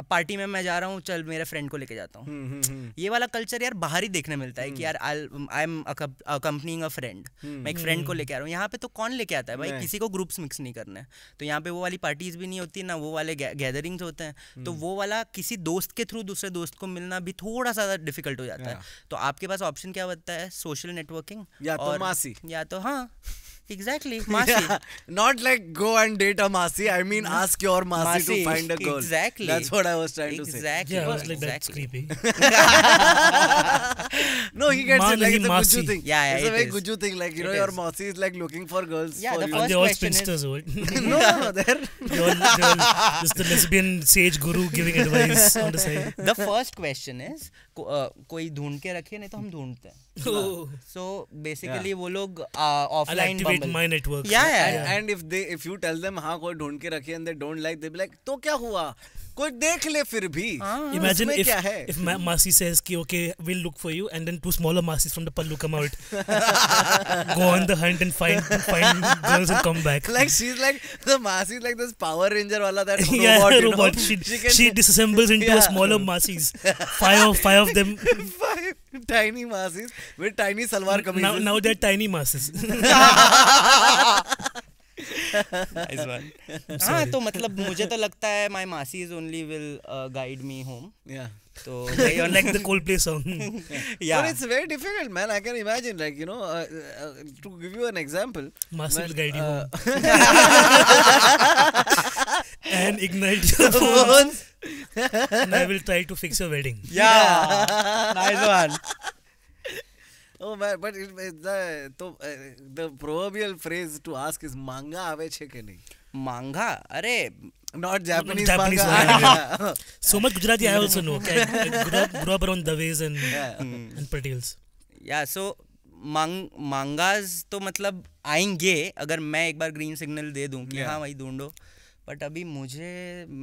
Speaker 3: पार्टी में मैं जा रहा हूँ चल मेरे फ्रेंड को लेके जाता हूँ हम्म, हम्म, हम्म। ये वाला कल्चर यार बाहर ही देखने मिलता है कि यार आई एम कंपनिंग अ फ्रेंड मैं एक फ्रेंड को लेके आ रहा हूँ यहाँ पे तो कौन लेके आता है भाई किसी को ग्रुप्स मिक्स नहीं करना है तो यहाँ पे वो वाली पार्टीज भी नहीं होती ना वो वाले गैदरिंग्स होते हैं तो वो वाला किसी दोस्त के थ्रू दूसरे दोस्त को मिलना भी थोड़ा सा डिफिकल्ट हो जाता है हाँ। तो आपके पास ऑप्शन क्या होता है सोशल नेटवर्किंग या तो या तो हाँ Exactly, Masi. Yeah,
Speaker 2: not like go and date a Masi. I mean, mm-hmm. ask your Masi, Masi to find a girl. Exactly. That's what I was trying exactly. to say. Yeah, was like, exactly.
Speaker 3: that's creepy.
Speaker 1: no, he gets it. Like, it's a Guju thing. Yeah, yeah. It's it a very is.
Speaker 2: Guju thing. Like, you it know, is. your Masi is like looking for girls. Yeah,
Speaker 3: for the you. and they're all spinsters, right? no, no, no. They're, they're, all, they're all just the lesbian sage guru giving advice on the side. The first question is, कोई ढूंढ के रखे नहीं तो हम ढूंढते हैं सो basically वो लोग offline with my network. Yeah, yeah. And,
Speaker 2: and if they if you tell them हाँ कोई ढूंढ के रखिए and they don't like they be like तो क्या हुआ कोई देख ले फिर भी imagine if if
Speaker 1: masi says कि okay will look for you and then two smaller masis from the pallu come out go on the hunt and find find girls and come back like
Speaker 2: she is like the masi is like this power ranger वाला that robot she she disassembles into a smaller masses
Speaker 1: five of five of them
Speaker 2: tiny masis with tiny salwar kameez now that tiny
Speaker 1: masses
Speaker 3: हाँ तो मतलब मुझे तो लगता है my masi is only will guide me home तो like the Coldplay song yeah it's very
Speaker 2: difficult man I can imagine like you know to give you an example masi will guide you and ignite the
Speaker 1: phones. and I will try to fix your wedding. Yeah, nice one.
Speaker 2: Oh man, but it, it, the तो the proverbial phrase to ask is manga aave che ke nahi?
Speaker 3: Manga? अरे not Japanese, Japanese
Speaker 1: manga. manga.
Speaker 3: so much Gujarati I also know. Okay? I grew, up, grew up around Daves and yeah. and Patels. Yeah, so मांग मांगाज तो मतलब आएंगे अगर मैं एक बार green signal दे दूं कि yeah. हाँ भाई ढूंढो बट अभी मुझे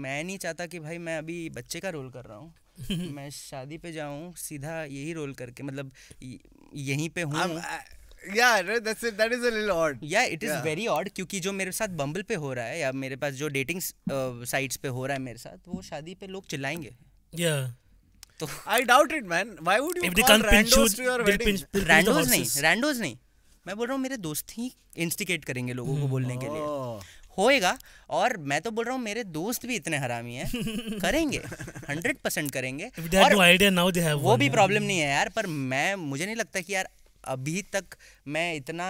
Speaker 3: मैं नहीं चाहता कि भाई मैं अभी बच्चे का रोल कर रहा हूँ मैं शादी पे जाऊँ सीधा यही रोल करके मतलब यहीं पे हूँ uh, क्योंकि जो मेरे साथ बम्बल पे हो रहा है या मेरे पास जो डेटिंग साइट्स uh, पे हो रहा है मेरे साथ वो शादी पे लोग चिल्लाएंगे तो I doubt it man why would you If call नहीं randos नहीं मैं बोल रहा हूँ मेरे दोस्त ही इंस्टिकेट करेंगे लोगों को hmm. बोलने के लिए oh. होएगा और मैं तो बोल रहा हूँ मेरे दोस्त भी इतने हरामी हैं करेंगे हंड्रेड परसेंट करेंगे और
Speaker 1: वो one, भी प्रॉब्लम नहीं है यार
Speaker 3: पर मैं मुझे नहीं लगता कि यार अभी तक मैं इतना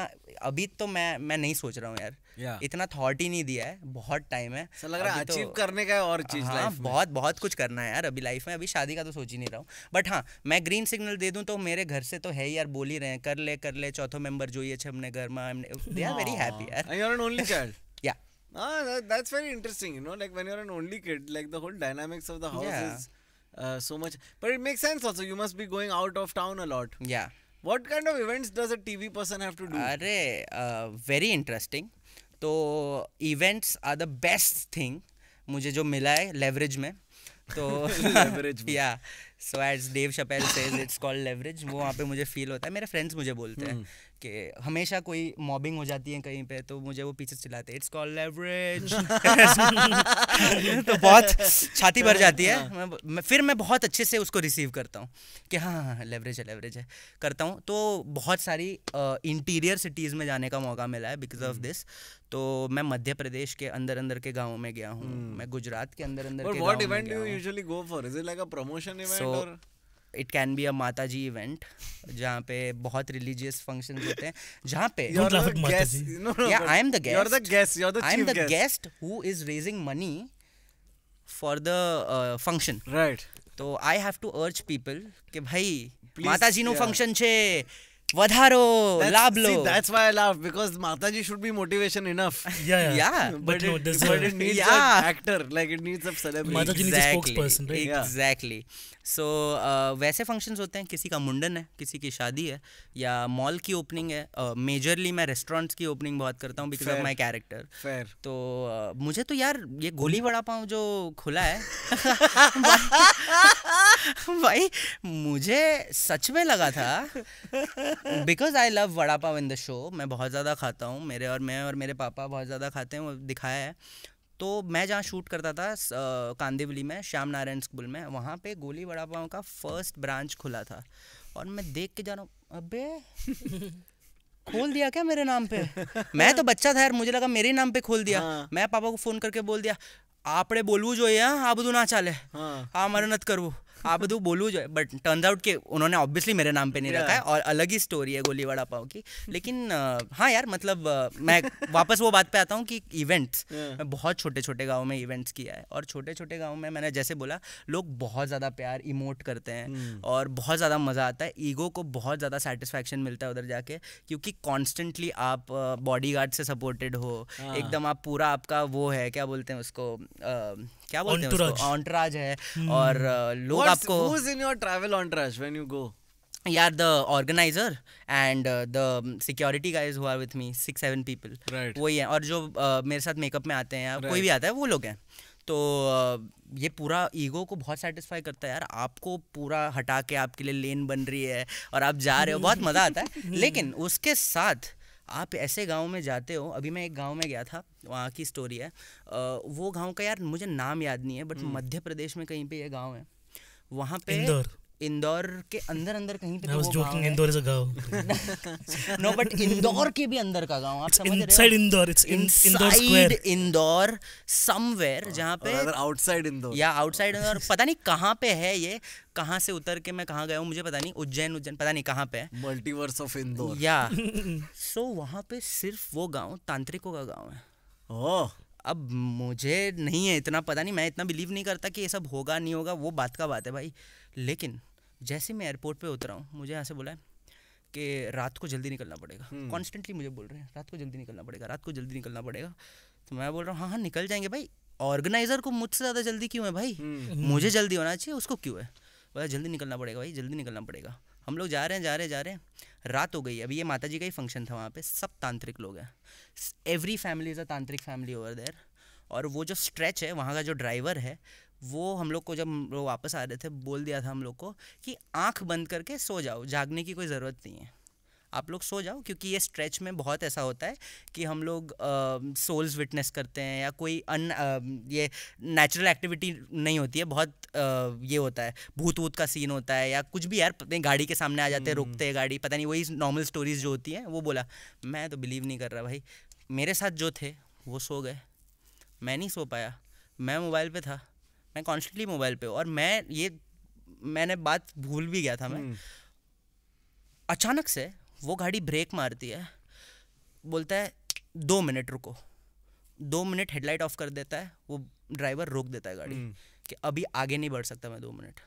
Speaker 3: अभी तो मैं मैं नहीं सोच रहा हूँ यार yeah. इतना थॉट ही नहीं दिया है बहुत टाइम है so लग रहा अचीव तो, करने का और चीज हाँ, लाइफ बहुत बहुत कुछ करना है यार अभी लाइफ में अभी शादी का तो सोच ही नहीं रहा हूँ बट हाँ मैं ग्रीन सिग्नल दे दूँ तो मेरे घर से तो है ही यार बोल ही रहे हैं कर ले कर ले चौथो मेंबर जो ही अच्छे अपने घर में आई आर वेरी हैप्पी यार only child
Speaker 2: Ah, that, that's very interesting. You know, like when you're an only kid, like the whole dynamics of the house yeah. is uh, so much. But it makes sense also. You must be going out of
Speaker 3: town a lot. Yeah. What kind of events does a TV person have to do? Are, uh, very interesting. तो events are the best thing मुझे जो मिला है leverage में तो leverage yeah so as Dave Chappelle says it's called leverage वो वहाँ पे मुझे फील होता है मेरे फ्रेंड्स मुझे बोलते हैं कि हमेशा कोई मॉबिंग हो जाती है कहीं पे तो मुझे वो पीछे चिल्लाते इट्स कॉल लेवरेज तो बहुत छाती भर जाती है हाँ। मैं, मैं, फिर मैं बहुत अच्छे से उसको रिसीव करता हूँ कि हाँ हाँ लेवरेज हाँ, है लेवरेज है करता हूँ तो बहुत सारी इंटीरियर सिटीज़ में जाने का मौका मिला है बिकॉज ऑफ दिस तो मैं मध्य प्रदेश के अंदर अंदर के गांवों में गया हूँ हम्म। मैं गुजरात के अंदर अंदर what event you usually go it can be a Mata ji event जहाँ पे बहुत रिलीजियस फंक्शन होते हैं जहाँ पे I am the guest I am the guest who is raising money for the function right तो I have to urge people कि भाई माता जी नो फंक्शन छे વધારો લાભ લો that's why I laugh because Mataji should be motivation enough yeah yeah but no the needs a actor like it needs a celebrity Mataji needs a spokesperson right exactly so so, uh, वैसे functions होते हैं किसी का मुंडन है किसी की शादी है या मॉल की ओपनिंग है मेजरली uh, मैं रेस्टोरेंट्स की ओपनिंग बहुत करता हूँ बिकॉज ऑफ माई कैरेक्टर तो uh, मुझे तो यार ये गोली बड़ा पाँव जो खुला है भाई मुझे सच में लगा था because I love vada pav in the show मैं बहुत ज़्यादा खाता हूँ मेरे और मैं और मेरे पापा बहुत ज़्यादा खाते हैं वो दिखाया है तो मैं जहाँ शूट करता था कांदेवली में श्याम नारायण स्कूल में वहाँ पे गोली वड़ा पाव का फर्स्ट ब्रांच खुला था और मैं देख के जा रहा हूँ अबे खोल दिया क्या मेरे नाम पे मैं तो बच्चा था यार मुझे लगा मेरे नाम पे खोल दिया हाँ। मैं पापा को फोन करके बोल दिया आपड़े बोलवू जो है हाँ, आप ना चाले हाँ मरनत करवू आप बधु બોલવું જોઈએ બટ ટર્ન્સ આઉટ उन्होंने ऑब्वियसली मेरे नाम पे नहीं रखा है और अलग ही स्टोरी है गोली वड़ा पाव की लेकिन हाँ यार मतलब मैं वापस वो बात पे आता हूँ कि इवेंट्स बहुत छोटे छोटे गाँव में इवेंट्स किया है और छोटे छोटे गाँव में मैंने जैसे बोला लोग बहुत ज़्यादा प्यार इमोट करते हैं hmm. और बहुत ज़्यादा मज़ा आता है ईगो को बहुत ज़्यादा सेटिस्फैक्शन मिलता है उधर जाके क्योंकि कॉन्स्टेंटली आप बॉडी गार्ड से सपोर्टेड हो हाँ। एकदम आप पूरा आपका वो है क्या बोलते हैं उसको क्या बोलते हैं ऑनटराज है hmm. और लोग आपको यार the organizer and the security guys हुआ with me six seven people वही है और जो uh, मेरे साथ मेकअप में आते हैं right. कोई भी आता है वो लोग हैं तो uh, ये पूरा ईगो को बहुत सेटिस्फाई करता है यार आपको पूरा हटा के आपके लिए लेन बन रही है और आप जा रहे हो बहुत मज़ा आता है लेकिन उसके साथ आप ऐसे गाँव में जाते हो अभी मैं एक गाँव में गया था वहाँ की स्टोरी है uh, वो गाँव का यार मुझे नाम याद नहीं है बट hmm. मध्य प्रदेश में कहीं पे ये गाँव है वहाँ पे इंदौर इंदौर के अंदर अंदर कहीं पे तो इंदौर इज अ गांव नो बट इंदौर के भी अंदर का गांव आप समझ रहे हो Indore it's Indore square Indore somewhere जहां पे अदर आउटसाइड इंदौर या आउटसाइड इंदौर पता नहीं कहां पे है ये कहां से उतर के मैं कहां गया हूं मुझे पता नहीं उज्जैन उज्जैन पता नहीं कहां पे है मल्टीवर्स ऑफ इंदौर या सो वहां पे सिर्फ वो गांव तांत्रिकों का गांव है ओह अब मुझे नहीं है इतना पता नहीं मैं इतना बिलीव नहीं करता कि ये सब होगा नहीं होगा वो बात का बात है भाई लेकिन जैसे मैं एयरपोर्ट पे उतरा हूँ मुझे यहाँ से बोला है कि रात को जल्दी निकलना पड़ेगा कॉन्स्टेंटली हम्म। मुझे बोल रहे हैं रात को जल्दी निकलना पड़ेगा रात को जल्दी निकलना पड़ेगा तो मैं बोल रहा हूँ हाँ हाँ निकल जाएंगे भाई ऑर्गेनाइजर को मुझसे ज़्यादा जल्दी क्यों है भाई हम्म। मुझे जल्दी होना चाहिए उसको क्यों है बोला जल्दी निकलना पड़ेगा भाई जल्दी निकलना पड़ेगा हम लोग जा रहे हैं जा रहे हैं जा रहे हैं रात हो गई अभी ये माता जी का ही फंक्शन था वहाँ पे सब तांत्रिक लोग हैं एवरी फैमिली इज़ अ तांत्रिक फैमिली ओवर देयर और वो जो स्ट्रेच है वहाँ का जो ड्राइवर है वो हम लोग को जब वो वापस आ रहे थे बोल दिया था हम लोग को कि आँख बंद करके सो जाओ जागने की कोई ज़रूरत नहीं है आप लोग सो जाओ क्योंकि ये स्ट्रेच में बहुत ऐसा होता है कि हम लोग सोल्स विटनेस करते हैं या कोई अन uh, ये नेचुरल एक्टिविटी नहीं होती है बहुत uh, ये होता है भूत वूत का सीन होता है या कुछ भी यार पता गाड़ी के सामने आ जाते हैं हम्म। रुकते हैं गाड़ी पता नहीं वही नॉर्मल स्टोरीज जो होती हैं वो बोला मैं तो बिलीव नहीं कर रहा भाई मेरे साथ जो थे वो सो गए मैं नहीं सो पाया मैं मोबाइल पे था मैं कॉन्स्टेंटली मोबाइल पे और मैं ये मैंने बात भूल भी गया था मैं हम्म। अचानक से वो गाड़ी ब्रेक मारती है बोलता है दो मिनट रुको दो मिनट हेडलाइट ऑफ कर देता है वो ड्राइवर रोक देता है गाड़ी हम्म। कि अभी आगे नहीं बढ़ सकता मैं दो मिनट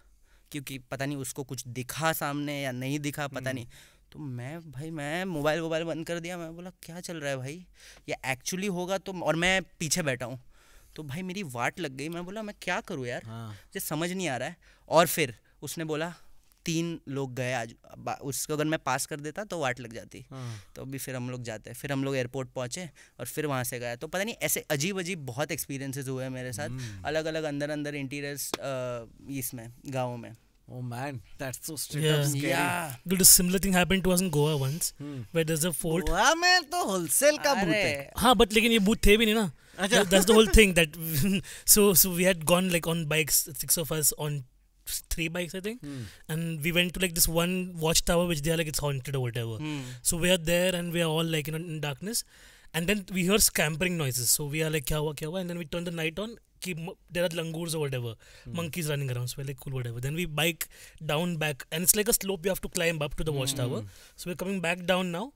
Speaker 3: क्योंकि पता नहीं उसको कुछ दिखा सामने या नहीं दिखा पता हम्म। नहीं तो मैं भाई मैं मोबाइल वोबाइल बंद कर दिया मैं बोला क्या चल रहा है भाई ये एक्चुअली होगा तो और मैं पीछे बैठा हूँ तो भाई मेरी वाट लग गई मैं बोला मैं क्या करूँ यार हाँ। मुझे समझ नहीं आ रहा है और फिर उसने बोला तीन लोग गए आज उसको अगर मैं पास कर देता तो वाट लग जाती तो अभी फिर हम लोग जाते फिर हम लोग एयरपोर्ट पहुंचे और फिर वहां से गए तो पता नहीं ऐसे अजीब अजीब बहुत एक्सपीरियंसेस हुए हैं मेरे साथ अलग अलग अंदर अंदर इंटीरियर्स इसमें गाँव में Oh man, that's so straight yeah. up scary. Yeah.
Speaker 1: Dude, a similar thing happened to us in Goa once, hmm. where there's a fort. Goa में तो wholesale का भूत है. हाँ, but लेकिन ये भूत थे भी नहीं ना. अच्छा. That's the whole thing that so so we had gone like on bikes, six of us on three bikes I think, mm. and we went to like this one watchtower which they are like it's haunted or whatever. Mm. So we are there and we are all like you know, in darkness, and then we hear scampering noises. So we are like kya hua kya hua, and then we turn the light on. Keep, there are langurs or whatever, mm. monkeys running around. So we're like cool whatever. Then we bike down back, and it's like a slope you have to climb up to the hmm. watchtower. So we're coming back down now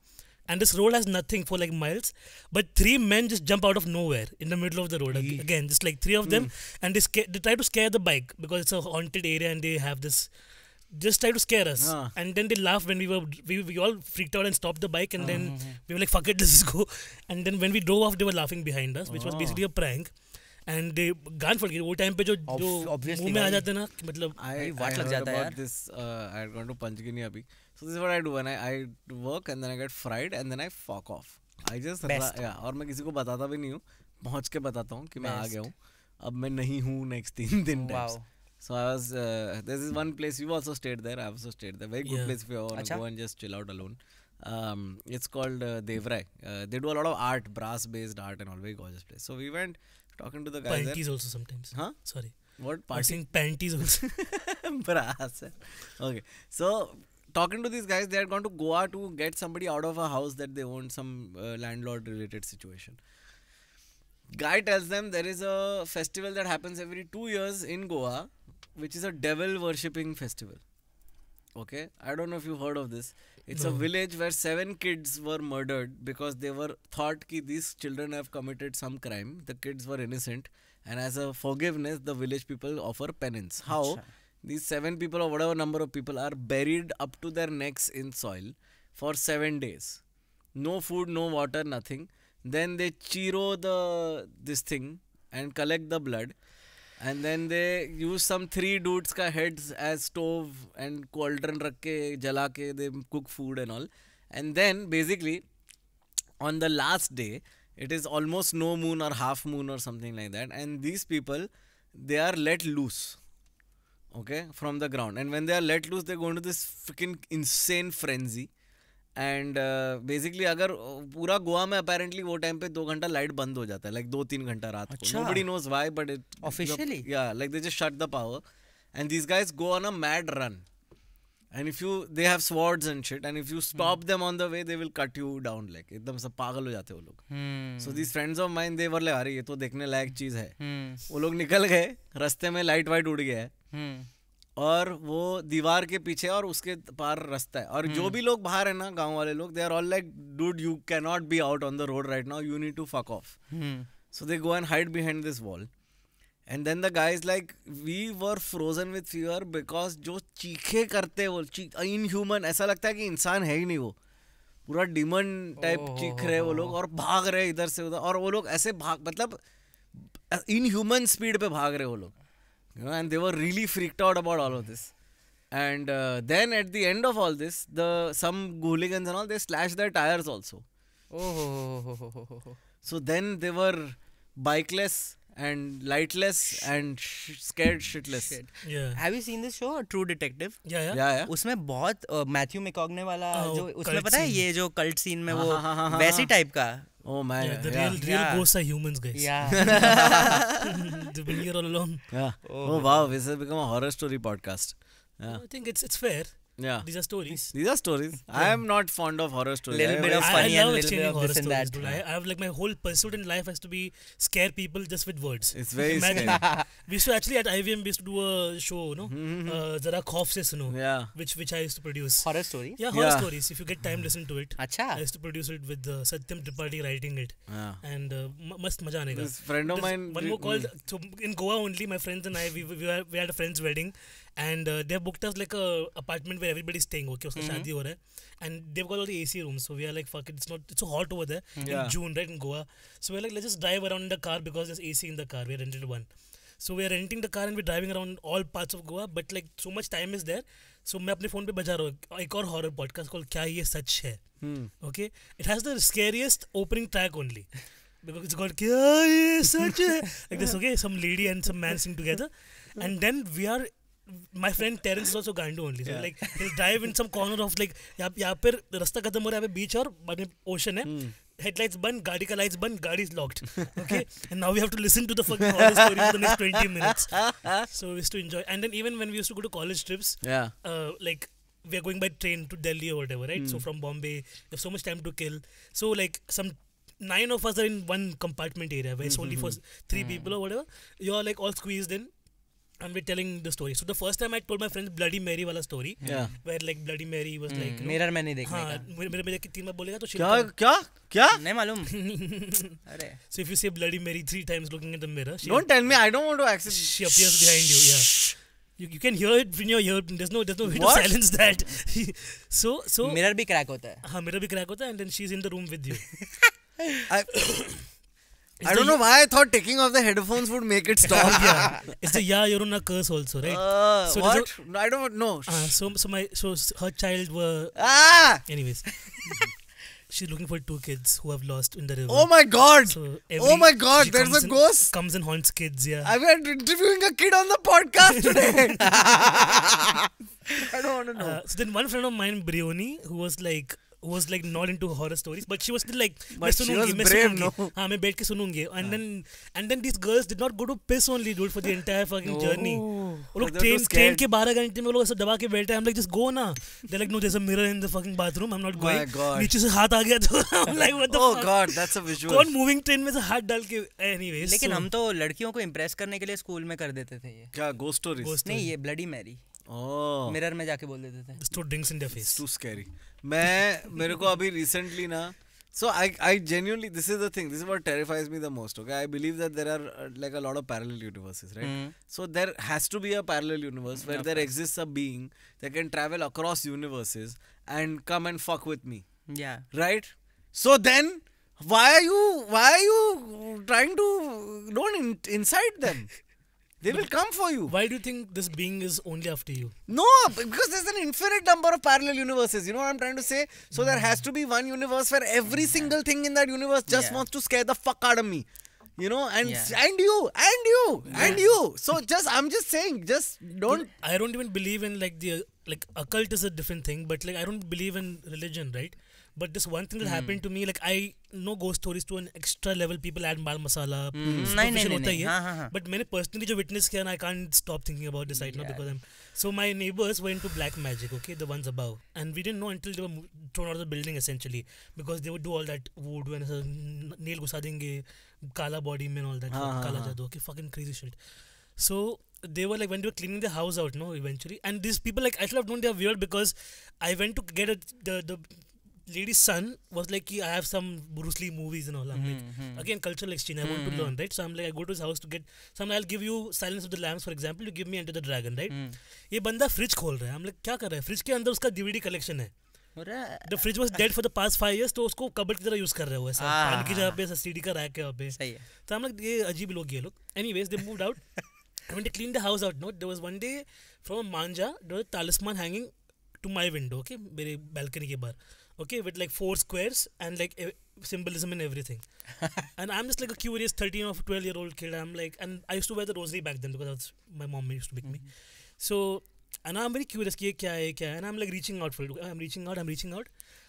Speaker 1: and this road has nothing for like miles but three men just jump out of nowhere in the middle of the road again just like three of them hmm. and they, sca- they try to scare the bike because it's a haunted area and they have this just try to scare us and then they laugh when we were we, we all freaked out and stopped the bike and then hmm, hmm, we were like fuck it let's go and then when we drove off they were laughing behind us which was oh. basically a prank and they गान for गई वो time पे Ob- obviously मुंह में भाई। ना मतलब I, I लग heard जाता है यार।
Speaker 2: this. Uh, I had gone to Panchgini अभी. So this is what I do when I, I work and then I get fried and then I fuck off. I just yeah, और मैं किसी को बताता भी नहीं हूँ पहुँच के बताता हूँ कि Best. मैं आ गया हूँ अब मैं नहीं हूँ नेक्स्ट तीन दिन wow. So I was uh, this is one place you also stayed there. I also stayed there. Very good yeah. place if you want to go and just chill out alone. Um, it's called uh, Devrai. Uh, they do a lot of art, brass based art and all. Very gorgeous place. So we went talking to the guy Panties there.
Speaker 1: also sometimes. Huh? Sorry. What? Party? I'm saying panties also.
Speaker 2: brass. Okay. So talking to these guys, they had gone to Goa to get somebody out of a house that they owned, some uh, landlord related situation. Guy tells them there is a festival that happens every two years in Goa, which is a devil worshipping festival. Okay, I don't know if you heard of this. It's no. a village where seven kids were murdered because they were thought that these children have committed some crime. The kids were innocent, and as a forgiveness, the village people offer penance. How? Achha these seven people or whatever number of people are buried up to their necks in soil for seven days no food no water nothing then they chiro the this thing and collect the blood and then they use some three dudes heads as stove and cauldron rakke jalake they cook food and all and then basically on the last day it is almost no moon or half moon or something like that and these people they are let loose okay from the ground and when they are let loose they go into this freaking insane frenzy and basically uh, अगर पूरा गोवा में apparently वो time पे दो घंटा light बंद हो जाता है लाइक दो तीन घंटा रात को nobody knows why but officially yeah like they just shut the power and this guys go on a mad run and if you they have swords and shit and if you stop them on the way they will cut you down like एकदम सब पागल हो जाते वो लोग so this friends of mind they were ले अरे ये तो देखने लायक चीज है hmm. वो लोग निकल गए रस्ते में लाइट वाइट उड़ गया है hmm. और वो दीवार के पीछे और उसके पार रास्ता है और जो hmm. भी लोग बाहर है ना गांव वाले लोग they are all like dude you can not be out on the road right now you need to fuck off so they go and hide behind this wall and then the guys like we were frozen with fever because जो चीखे करते वो inhuman ऐसा लगता है कि इंसान है ही नहीं वो पूरा डिमन टाइप चीख रहे वो लोग और भाग रहे इधर से उधर और वो लोग ऐसे भाग मतलब इनह्यूमन स्पीड पे भाग रहे वो लोग and they were really freaked out about all of this and then at the end of all this the some hooligans and all they slash the tyres also so then they were bikeless and lightless and sh-
Speaker 3: scared shitless. Shit. Yeah. Have you seen this show True Detective? Yeah yeah. yeah, yeah. usme bahut uh, matthew mcconaughey wala oh, jo usme pata hai ye jo cult scene mein wo वैसी type ka Oh man, yeah, the yeah. real real yeah. ghosts are humans, guys. Yeah, they've been here all along. Yeah.
Speaker 2: Oh, oh wow, this has become a horror story podcast. Yeah. I
Speaker 1: think it's it's fair. Yeah. These are stories.
Speaker 2: These are stories. Yeah. I am not fond of horror stories. Little I bit of funny I, I and little bit of horror this stories, and that. Dude. I,
Speaker 1: have like my whole pursuit in life has to be scare people just with words. It's very Imagine. scary. we used to actually at IVM we used to do a show, no? Mm-hmm. Uh, Zara Khauf Suno. Yeah. Which which I used to produce. Horror story. Yeah, horror yeah. stories. If you get time, listen to it. Acha. I used to produce it with uh, Satyam Tripathi writing it. Yeah. And uh, must maja This friend of mine. One more called. So mm. in Goa only, my friends and I we we, we had a friend's wedding and Dev booked us like apartment where everybody is staying okay उसका mm-hmm. शादी हो रहा है and Dev got all the AC room so we are like fuck it's not it's hot over there in June right in Goa so we are like let's just drive around the car because there is AC in the car we rented one so we are renting the car and we driving around all parts of Goa but like so much time is there so मैं अपने phone पे बजा रहा हूं एक और horror podcast call क्या ये सच है okay it has the scariest opening track only because it's called Kya ye sach like this okay some lady and some man sing together and then we are my friend Terence is also Gandhi only. So yeah. like he'll dive in some corner of like यहाँ यहाँ पर रास्ता खत्म हो रहा है बीच और बने ओशन है हेडलाइट्स बंद गाड़ी का लाइट्स बंद गाड़ी is locked okay and now we have to listen to the fucking horror story for the next 20 minutes so we have to enjoy and then even when we used to go to college trips like we are going by train to delhi or whatever right mm. so from bombay you have so much time to kill so like some nine of us are in one compartment area where it's mm-hmm. only for three mm. people or whatever you're like all squeezed in and we're telling the story. So the first time I told my friends Bloody Mary वाला story, yeah. where like Bloody Mary was mm. like mirror know, mirror मैंने देखने हाँ, का mirror में देख तीन बार बोलेगा तो क्या क्या क्या नहीं मालूम अरे so if you say Bloody Mary three times looking at the mirror she don't tell me I don't want to access she appears behind you yeah you, you can hear it when you're here there's no there's no way What? to silence that so so Mirror भी crack होता है हाँ mirror भी crack होता है and then she's in the room with you I I don't know why I thought taking off the headphones would make it stop. yeah. It's the on a curse also, right? Uh, so what? A, I don't know. Uh, so, so my so her child were. Ah. Anyways, she's looking for two kids who have lost in the river. Oh my god! So oh my god! There's a ghost. comes and haunts kids. Yeah. I'm interviewing a kid on the podcast today. I don't want to know. Uh, so then one friend of mine, Brioni, who was like was like not into horror stories, but she was still like, मैं सुनूंगी, मैं brave, no हाँ main baith ke sunungi and yeah. then and then these girls did not go to piss only dude for the entire fucking no. journey. oh look train train ke 12 ghante mein log aise daba ke baithe I'm like just go na they like no there's a mirror in the fucking bathroom, I'm not going. niche se haath aa gaya to I'm like what the oh fuck? God, that's a visual. kon moving
Speaker 3: train mein se haath dal ke anyways. लेकिन hum to ladkiyon ko impress karne ke liye school mein kar dete the ye kya ghost stories? nahi ye bloody Mary. Mirror oh. में जाके बोल
Speaker 1: देते थे two drinks in face too scary
Speaker 2: मैं मेरे को अभी रिसेंटली ना So I, I genuinely, this is the thing. This is what terrifies me the most. Okay, I believe that there are uh, like a lot of parallel universes, right? Mm. So there has to be a parallel universe where yeah, there exists a being that can travel across universes and come and fuck with me. Yeah. Right. So then, why are you why are you trying to don't in, incite them? They will come for
Speaker 1: you. Why do you think this being is only after you?
Speaker 2: No, because there's an infinite number of parallel universes. You know what I'm trying to say? So there has to be one universe where every single thing in that universe just yeah. wants to scare
Speaker 1: the fuck out of me. You know, and yeah. and you, and you, yeah. and you. So just, I'm just saying, just don't. I don't even believe in like the like occult is a different thing, but like I don't believe in religion, right? But this one thing that mm. happened to me, like I know ghost stories to an extra level. People add mal masala, hmm. but many personally जो witness किया, I can't stop thinking about this right yeah. now because I'm. So my neighbors went into black magic, okay, the ones above, and we didn't know until they were thrown out of the building essentially because they would do all that wood and nail घुसा देंगे काला body में and all that काला जादू, okay, fucking crazy shit. So they were like when they were cleaning the house out, no, eventually. And these people like I should have known they are weird because I went to get a, the the lady's son was like, I have some Bruce Lee movies and all. I'm mm-hmm. like, again, cultural exchange. I mm-hmm. want to learn, right? So I'm like, I go to his house to get. So I'm like, I'll give you Silence of the Lambs, for example. You give me Enter the Dragon, right? Mm. ये बंदा fridge खोल रहा है हम लोग क्या कर रहा है फ्रिज के अंदर उसका डीवीडी कलेक्शन है the fridge was dead for the past five years तो उसको कबर की तरह यूज कर रहे हो ऐसा पान की जगह पे सीडी का रैक है वहाँ पे तो हम लोग ये अजीब लोग ये लोग anyways they move out I went to clean the house out. No, there was one day from a manja, there was a talisman hanging to my window, okay, my balcony ke bar, okay, with like four squares and like symbolism and everything. and I'm just like a curious 13 or 12 year old kid. I'm like, and I used to wear the rosary back then because that's my mom used to make mm-hmm. me. So, and I'm very curious, kya hai, kya hai? and I'm like reaching out for it. I'm reaching out, I'm reaching out.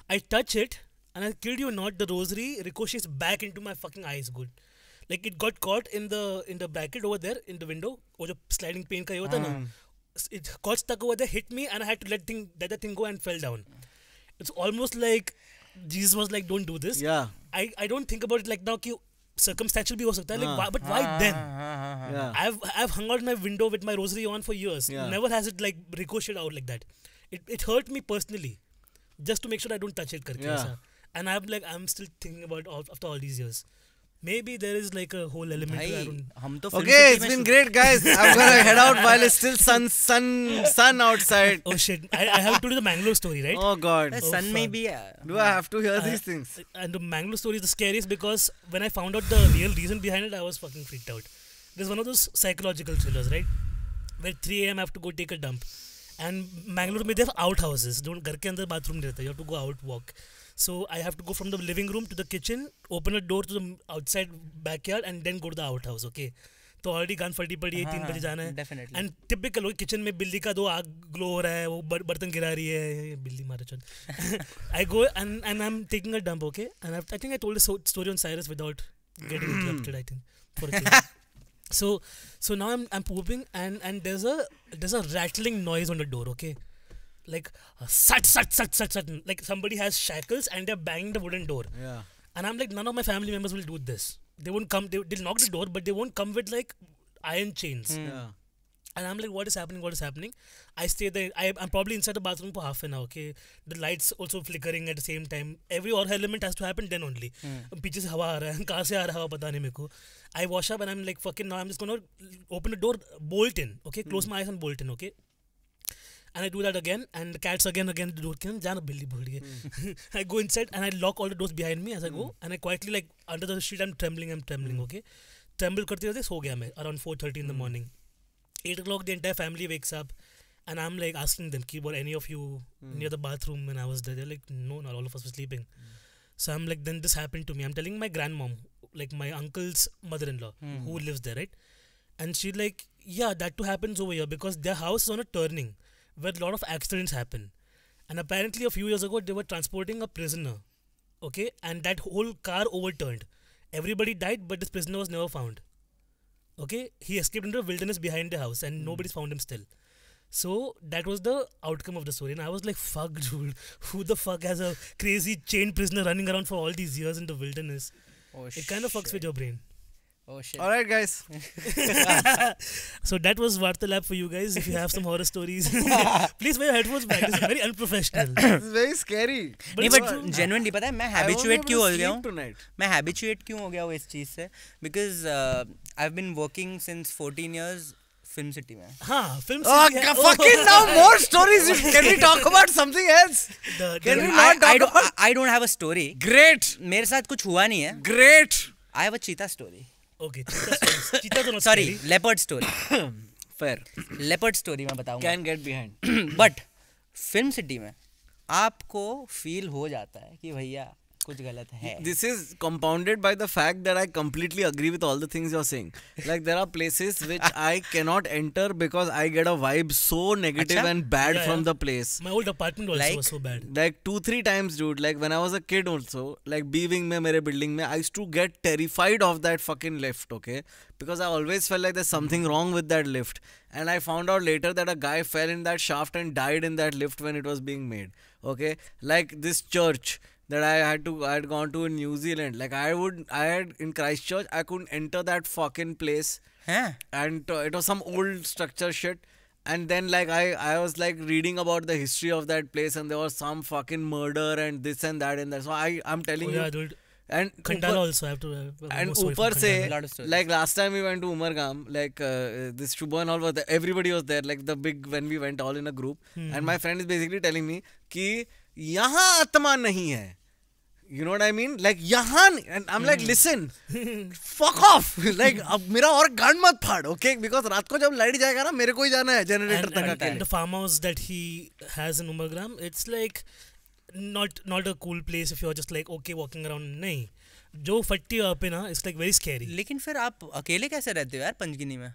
Speaker 1: I touch it, and I killed you not, the rosary ricochets back into my fucking eyes, good. Like it got caught in the in the bracket over there in the window वो जो sliding pen का ये होता है ना it caught stuck over there, hit me, and I had to let thing let the thing go and fell down. It's almost like Jesus was like, "Don't do this." Yeah. I, I don't think about it like now. circumstantial bhi ho sakta hai, like, why, but why then? I've I've hung out my window with my rosary on for years. Yeah. Never has it like ricocheted out like that. It it hurt me personally, just to make sure I don't touch it. Karke yeah. And I'm like I'm still thinking about all, after all these years. Maybe there is like a whole element. Bhai, to okay, it's been great, guys. I'm gonna head out while it's still sun, sun, sun outside. Oh shit! I, I have to do the Mangalore story, right? Oh god, the oh, sun may be. Uh, do I have to hear these things? And the Mangalore story is the scariest because when I found out the real reason behind it, I was fucking freaked out. This one of those psychological thrillers, right? Where 3 a.m. I have to go take a dump, and Mangalore may have outhouses. Don't घर के अंदर bathroom You have to go out walk. So I have to go from the living room to the kitchen, open a door to the outside backyard, and then go to the outhouse. Okay. तो already गन फटी पड़ी है तीन बजे जाना है and typical kitchen में बिल्ली का दो आग ग्लो हो रहा है वो बर्तन गिरा रही है बिल्ली मारे चल I go and and I am taking a dump okay and I think I told story on Cyrus without getting interrupted i think for so so now i'm i'm pooping and and there's a there's a rattling noise on the door okay like such such such such sat like somebody has shackles and they're banging the wooden door yeah and i'm like none of my family members will do this they won't come they, will knock the door but they won't come with like iron chains hmm. Hmm. yeah and I'm like, what is happening? What is happening? I stay there. I, am probably inside the bathroom for half an hour. Okay, the lights also flickering at the same time. Every odd element has to happen then only. पीछे hmm. हवा आ रहा है कहाँ से आ रहा पता नहीं मेरे को I wash up and I'm like fucking now I'm just gonna open the door bolt in okay close mm. my eyes and bolt in okay and I do that again, and the cat's again, again, the door mm. I go inside and I lock all the doors behind me as I mm. go, hmm. and I quietly, like, under the sheet, I'm trembling, I'm trembling, mm. okay? Tremble करते करते सो गया मैं around 4:30 in the hmm. morning. 8 o'clock, the entire family wakes up, and I'm like asking them, keep or any of you hmm. near the bathroom when I was there? They're like, no, not all of us were sleeping. So I'm like, then this happened to me. I'm telling my grandmom, like my uncle's mother-in-law, who lives there, right? And she like, yeah, that too happens over here because their house is on a turning where a lot of accidents happen. And apparently, a few years ago, they were transporting a prisoner, okay, and that whole car overturned. Everybody died, but this prisoner was never found. Okay, he escaped into the wilderness behind the house, and mm. nobody's found him still. So that was the outcome of the story. And I was like, fuck, dude, who the fuck has a crazy chained prisoner running around for all these years in the wilderness? Oh, it kind of fucks with your brain. Oh shit. All right, guys. so that was Vartalab for you guys. If you have some horror stories, please wear your headphones back. This is very unprofessional. It's very
Speaker 3: scary. नहीं but genuinely पता है मैं habituate क्यों हो गया हूँ मैं habituate क्यों हो गया हूँ इस चीज़ से because uh, I've been working since 14 years film city में हाँ film oh, city. oh, fucking now more stories can we talk about something else the, can the, we not I, talk I don't, about I don't have a story great मेरे साथ कुछ हुआ नहीं है great I have a cheetah story okay sorry leopard story fair leopard story मैं बताऊंगा can get behind but Film City में आपको फील हो जाता है कि भैया कुछ गलत है this is compounded by the fact
Speaker 2: that I completely agree with all the things you are saying like there are places which I can not enter because I get a vibe so negative and bad from the place
Speaker 1: my old apartment also was so bad
Speaker 2: like 2 3 times dude like when I was a kid also like B wing में मेरे building में I used to get terrified of that fucking lift okay because I always felt like there's something wrong with that lift and I found out later that a guy fell in that shaft and died in that lift when it was being made okay like this church that I had to I had gone to New Zealand. Like I would I had in Christchurch I couldn't enter that fucking place. Huh? And uh, it was some old structure shit. And then like I I was like reading about the history of that place and there was some fucking murder and this and that and that. So I I'm telling oh, yeah, you. Dude. And Khandala also I have to. Uh, and Upar say like last time we went to Umargam, like uh, this Shubhan all was there. Everybody was there, like the big when we went all in a group. Hmm. And my friend is basically telling me यहां आत्मा नहीं है you know I mean like यहाँ I am like listen
Speaker 1: fuck
Speaker 2: off like अब मेरा और गांड मत फाड़ ओके बिकॉज रात को जब लाइट जाएगा ना मेरे को ही जाना है जनरेटर तक अकेले the
Speaker 1: farm house that he has in Umargam it's like not not a cool place if you are just like okay walking around नहीं जो फट्टी वहाँ पे ना
Speaker 3: इट्स लाइक वेरी स्कैरी लेकिन फिर आप अकेले कैसे रहते हो यार पंचगिनी में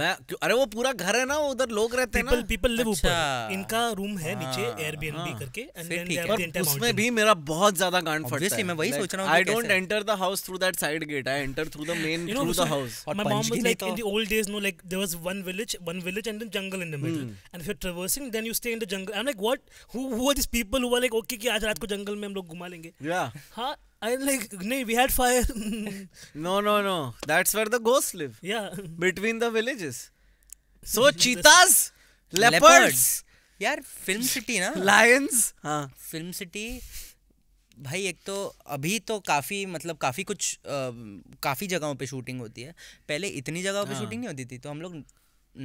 Speaker 3: मैं अरे वो पूरा घर है ना उधर लोग रहते हैं ना पीपल लिव अच्छा। ऊपर इनका रूम है नीचे एयरबीएनबी हाँ, हाँ।
Speaker 2: करके उसमें भी मेरा बहुत ज्यादा गांड फटता है मैं वही सोच रहा हूं I don't enter the house through that side gate I enter through the main through the house my mom was like in the
Speaker 1: old days no like there was one village one village and then jungle in the middle and if you traversing then you stay in the jungle I am like what who who are this people who are like okay कि आज रात को जंगल में हम लोग घुमा लेंगे या हां I like, nay, we had fire. no, no, no. That's where the ghosts live. Yeah. Between the villages.
Speaker 2: So cheetahs, leopards. leopards. यार फिल्म सिटी ना लायंस
Speaker 3: हाँ फिल्म सिटी भाई एक तो अभी तो काफ़ी मतलब काफ़ी कुछ आ, काफ़ी जगहों पे शूटिंग होती है पहले इतनी जगहों पे हाँ. शूटिंग नहीं होती थी तो हम लोग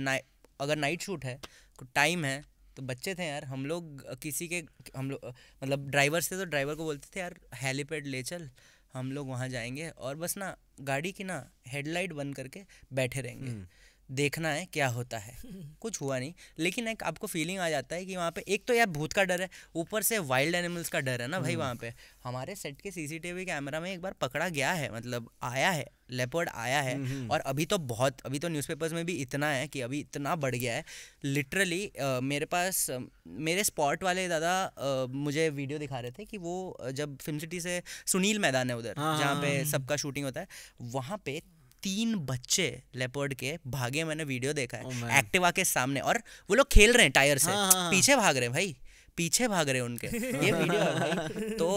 Speaker 3: ना, अगर नाइट शूट है टाइम है तो बच्चे थे यार हम लोग किसी के हम लोग मतलब ड्राइवर से तो ड्राइवर को बोलते थे यार हेलीपैड ले चल हम लोग वहाँ जाएंगे और बस ना गाड़ी की ना हेडलाइट बंद करके बैठे रहेंगे हम्म। देखना है क्या होता है कुछ हुआ नहीं लेकिन एक आपको फीलिंग आ जाता है कि वहाँ पे एक तो यार भूत का डर है ऊपर से वाइल्ड एनिमल्स का डर है ना भाई हम्म। वहाँ पे हमारे सेट के सीसीटीवी कैमरा में एक बार पकड़ा गया है मतलब आया है लेपर्ड आया है और अभी तो बहुत अभी तो न्यूज़पेपर्स में भी इतना है कि अभी इतना बढ़ गया है लिटरली मेरे पास मेरे स्पॉट वाले दादा मुझे वीडियो दिखा रहे थे कि वो जब फिल्म सिटी से सुनील मैदान है उधर हाँ, जहाँ हाँ, पे हाँ, सबका शूटिंग होता है वहाँ पे तीन बच्चे लेपर्ड के भागे मैंने वीडियो देखा है एक्टिवा oh, के सामने और वो लोग खेल रहे हैं टायर से हाँ, हाँ, हाँ। पीछे भाग रहे हैं भाई पीछे भाग रहे उनके ये वीडियो है भाई तो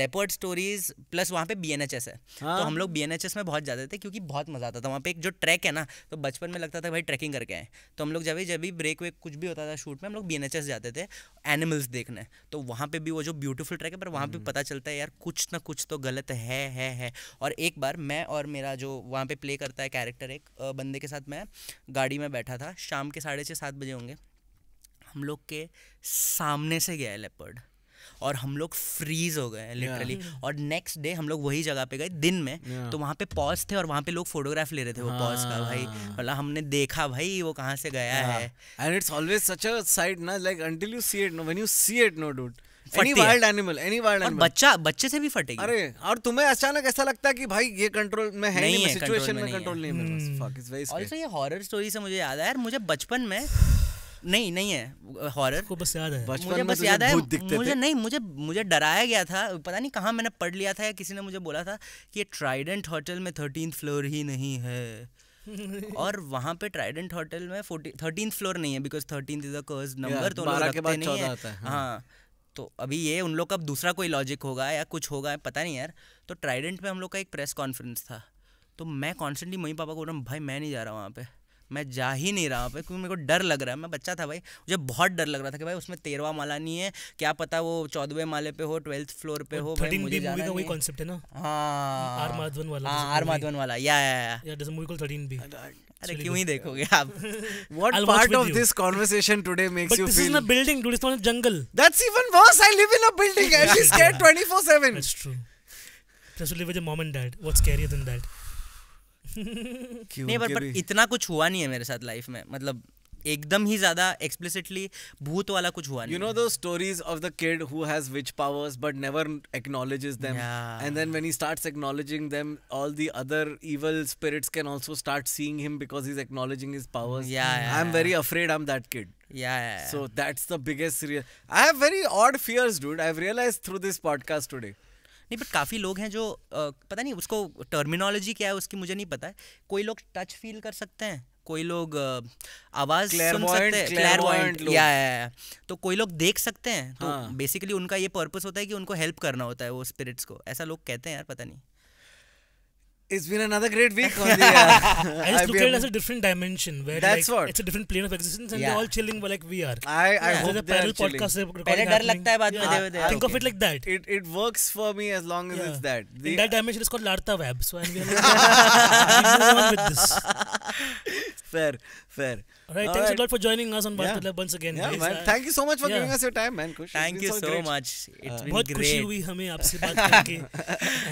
Speaker 3: लेपर्ड स्टोरीज प्लस वहाँ पे बी एन एच एस है तो हाँ। तो हम लोग बी एन एच एस में बहुत जाते थे क्योंकि बहुत मज़ा आता था वहाँ पे एक जो ट्रैक है ना तो बचपन में लगता था भाई ट्रैकिंग करके आए तो हम लोग जब भी जब भी ब्रेक वेक कुछ भी होता था शूट में हम लोग बी एन एच एस जाते थे एनिमल्स देखने तो वहाँ पर भी वो जो ब्यूटीफुल ट्रैक है पर वहाँ पर हम्म। पता चलता है यार कुछ ना कुछ तो गलत है है है और एक बार मैं और मेरा जो वहाँ पर प्ले करता है कैरेक्टर एक बंदे के साथ मैं गाड़ी में बैठा था शाम के साढ़े छः सात बजे होंगे हम लोग के सामने से गया है लेपर्ड और हम लोग फ्रीज हो गए लिटरली yeah. और नेक्स्ट डे हम लोग वही जगह पे गए दिन में yeah. तो वहाँ पे पॉज थे और वहाँ पे लोग फोटोग्राफ ले रहे थे वो ah. पॉज का हाँ. भाई मतलब हमने देखा भाई वो कहाँ से गया
Speaker 2: yeah. है and it's always such a sight ना like until you see it no when you see it no dude any wild animal any wild animal बच्चा बच्चे से भी फटेगी अरे और तुम्हें अचानक ऐसा लगता है कि भाई ये कंट्रोल
Speaker 3: में है नहीं, नहीं सिचुएशन में कंट्रोल
Speaker 1: नहीं है फक इट्स वेरी
Speaker 2: ऑल्सो
Speaker 3: ये हॉरर स्टोरी से मुझे याद आया यार मुझे बचपन में नहीं नहीं है हॉरर को बस याद है मुझे बस याद है मुझे नहीं मुझे मुझे डराया गया था पता नहीं कहाँ मैंने पढ़ लिया था या किसी ने मुझे बोला था कि ट्राइडेंट होटल में थर्टीन फ्लोर ही नहीं है
Speaker 1: और
Speaker 3: वहाँ पे ट्राइडेंट होटल में थर्टीन फ्लोर नहीं है because thirteen is a number तो नहीं है हाँ, हाँ। तो अभी ये उन लोग का दूसरा कोई लॉजिक होगा या कुछ होगा पता नहीं यार तो ट्राइडेंट में हम लोग का एक प्रेस कॉन्फ्रेंस था तो मैं कॉन्स्टेंटली मम्मी पापा को बोल रहा हूँ भाई मैं नहीं जा रहा वहाँ पे मैं जा ही नहीं रहा पे क्योंकि मेरे को डर लग रहा है मैं बच्चा था भाई मुझे बहुत डर लग रहा था कि भाई उसमें तेरवा माला नहीं है क्या पता वो चौदहवें माले पे हो ट्वेल्थ फ्लोर पे हो भाई हाँ। वाला हाँ, क्यों ही देखोगे आप what part of this
Speaker 1: conversation नहीं पर, पर
Speaker 3: इतना कुछ हुआ नहीं है मेरे साथ लाइफ में मतलब एकदम ही ज्यादा एक्सप्लिसिटली भूत वाला कुछ हुआ नहीं you know the stories of the kid who has
Speaker 2: witch powers but never acknowledges them and then when he starts acknowledging them all the other evil spirits can also start seeing him because he is acknowledging his powers I am very afraid I am that kid Yeah, yeah, yeah. So that's the biggest real. I have very odd fears, dude. I've
Speaker 3: realized through this podcast today. नहीं but काफ़ी लोग हैं जो पता नहीं उसको terminology क्या है उसकी मुझे नहीं पता है कोई लोग टच फील कर सकते हैं कोई लोग आवाज सुन सकते हैं क्लैरवॉइंट या तो कोई लोग देख सकते हैं तो बेसिकली हाँ। उनका ये पर्पस होता है कि उनको हेल्प करना होता है वो स्पिरिट्स को ऐसा लोग कहते हैं यार पता नहीं It's been another great week. On the, uh, I just look at it as
Speaker 1: a different dimension where That's like, what.
Speaker 3: it's a different plane of
Speaker 1: existence, and yeah. they're all chilling like we are. I, I yeah. hope they are chilling. Podcast yeah. yeah. Think okay. of it like that. It, it works for me as long as yeah. it's that. The In that dimension is called Larta Web. So and we are like, with this. Fair. Fair. All right. All thanks right. a lot for joining us on Bastard yeah. Lab once again. Yeah, guys. man. Thank you so much for yeah. giving us your time, man. Kush. Thank you so, so much.
Speaker 3: It's uh, been बहुत खुशी हुई हमें आपसे बात करके.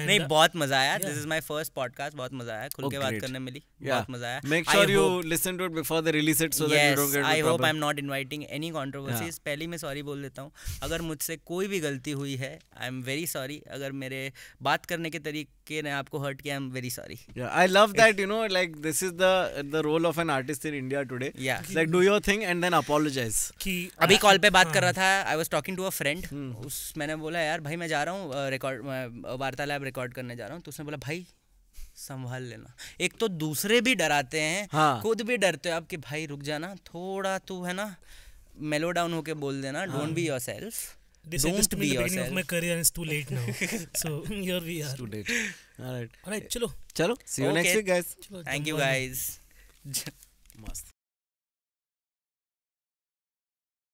Speaker 3: नहीं बहुत मजा आया. This is my first podcast. बहुत मजा आया. खुल के बात करने मिली. बहुत मजा आया. Make sure you listen to it before they release it so that you don't get. Yes. I hope I'm not inviting any controversies. पहली मैं sorry बोल देता हूँ. अगर मुझसे कोई भी गलती हुई है, I'm very sorry. अगर मेरे बात करने के तरीके के ने आपको हर्ट किया I am very sorry
Speaker 2: I love that you know like this is the the role of an artist in India today like do your thing and then apologize कि अभी कॉल पे बात हाँ। कर रहा
Speaker 3: था I was talking to a friend उस मैंने बोला यार भाई मैं जा रहा हूँ रिकॉर्ड वार्तालाप रिकॉर्ड करने जा रहा हूँ तो उसने बोला भाई संभाल लेना एक तो दूसरे भी डराते हैं हाँ. खुद भी डरते हो आप कि भाई रुक जाना थोड़ा तू है ना मेलो डाउन होके बोल देना don't be yourself They said this to me in the beginning yourself. of my
Speaker 1: career and it's too late now. so here we are. It's too late. All right. All right. Chalo. Chalo. See you okay. next week, guys. Chalo, Thank you, guys. Mast.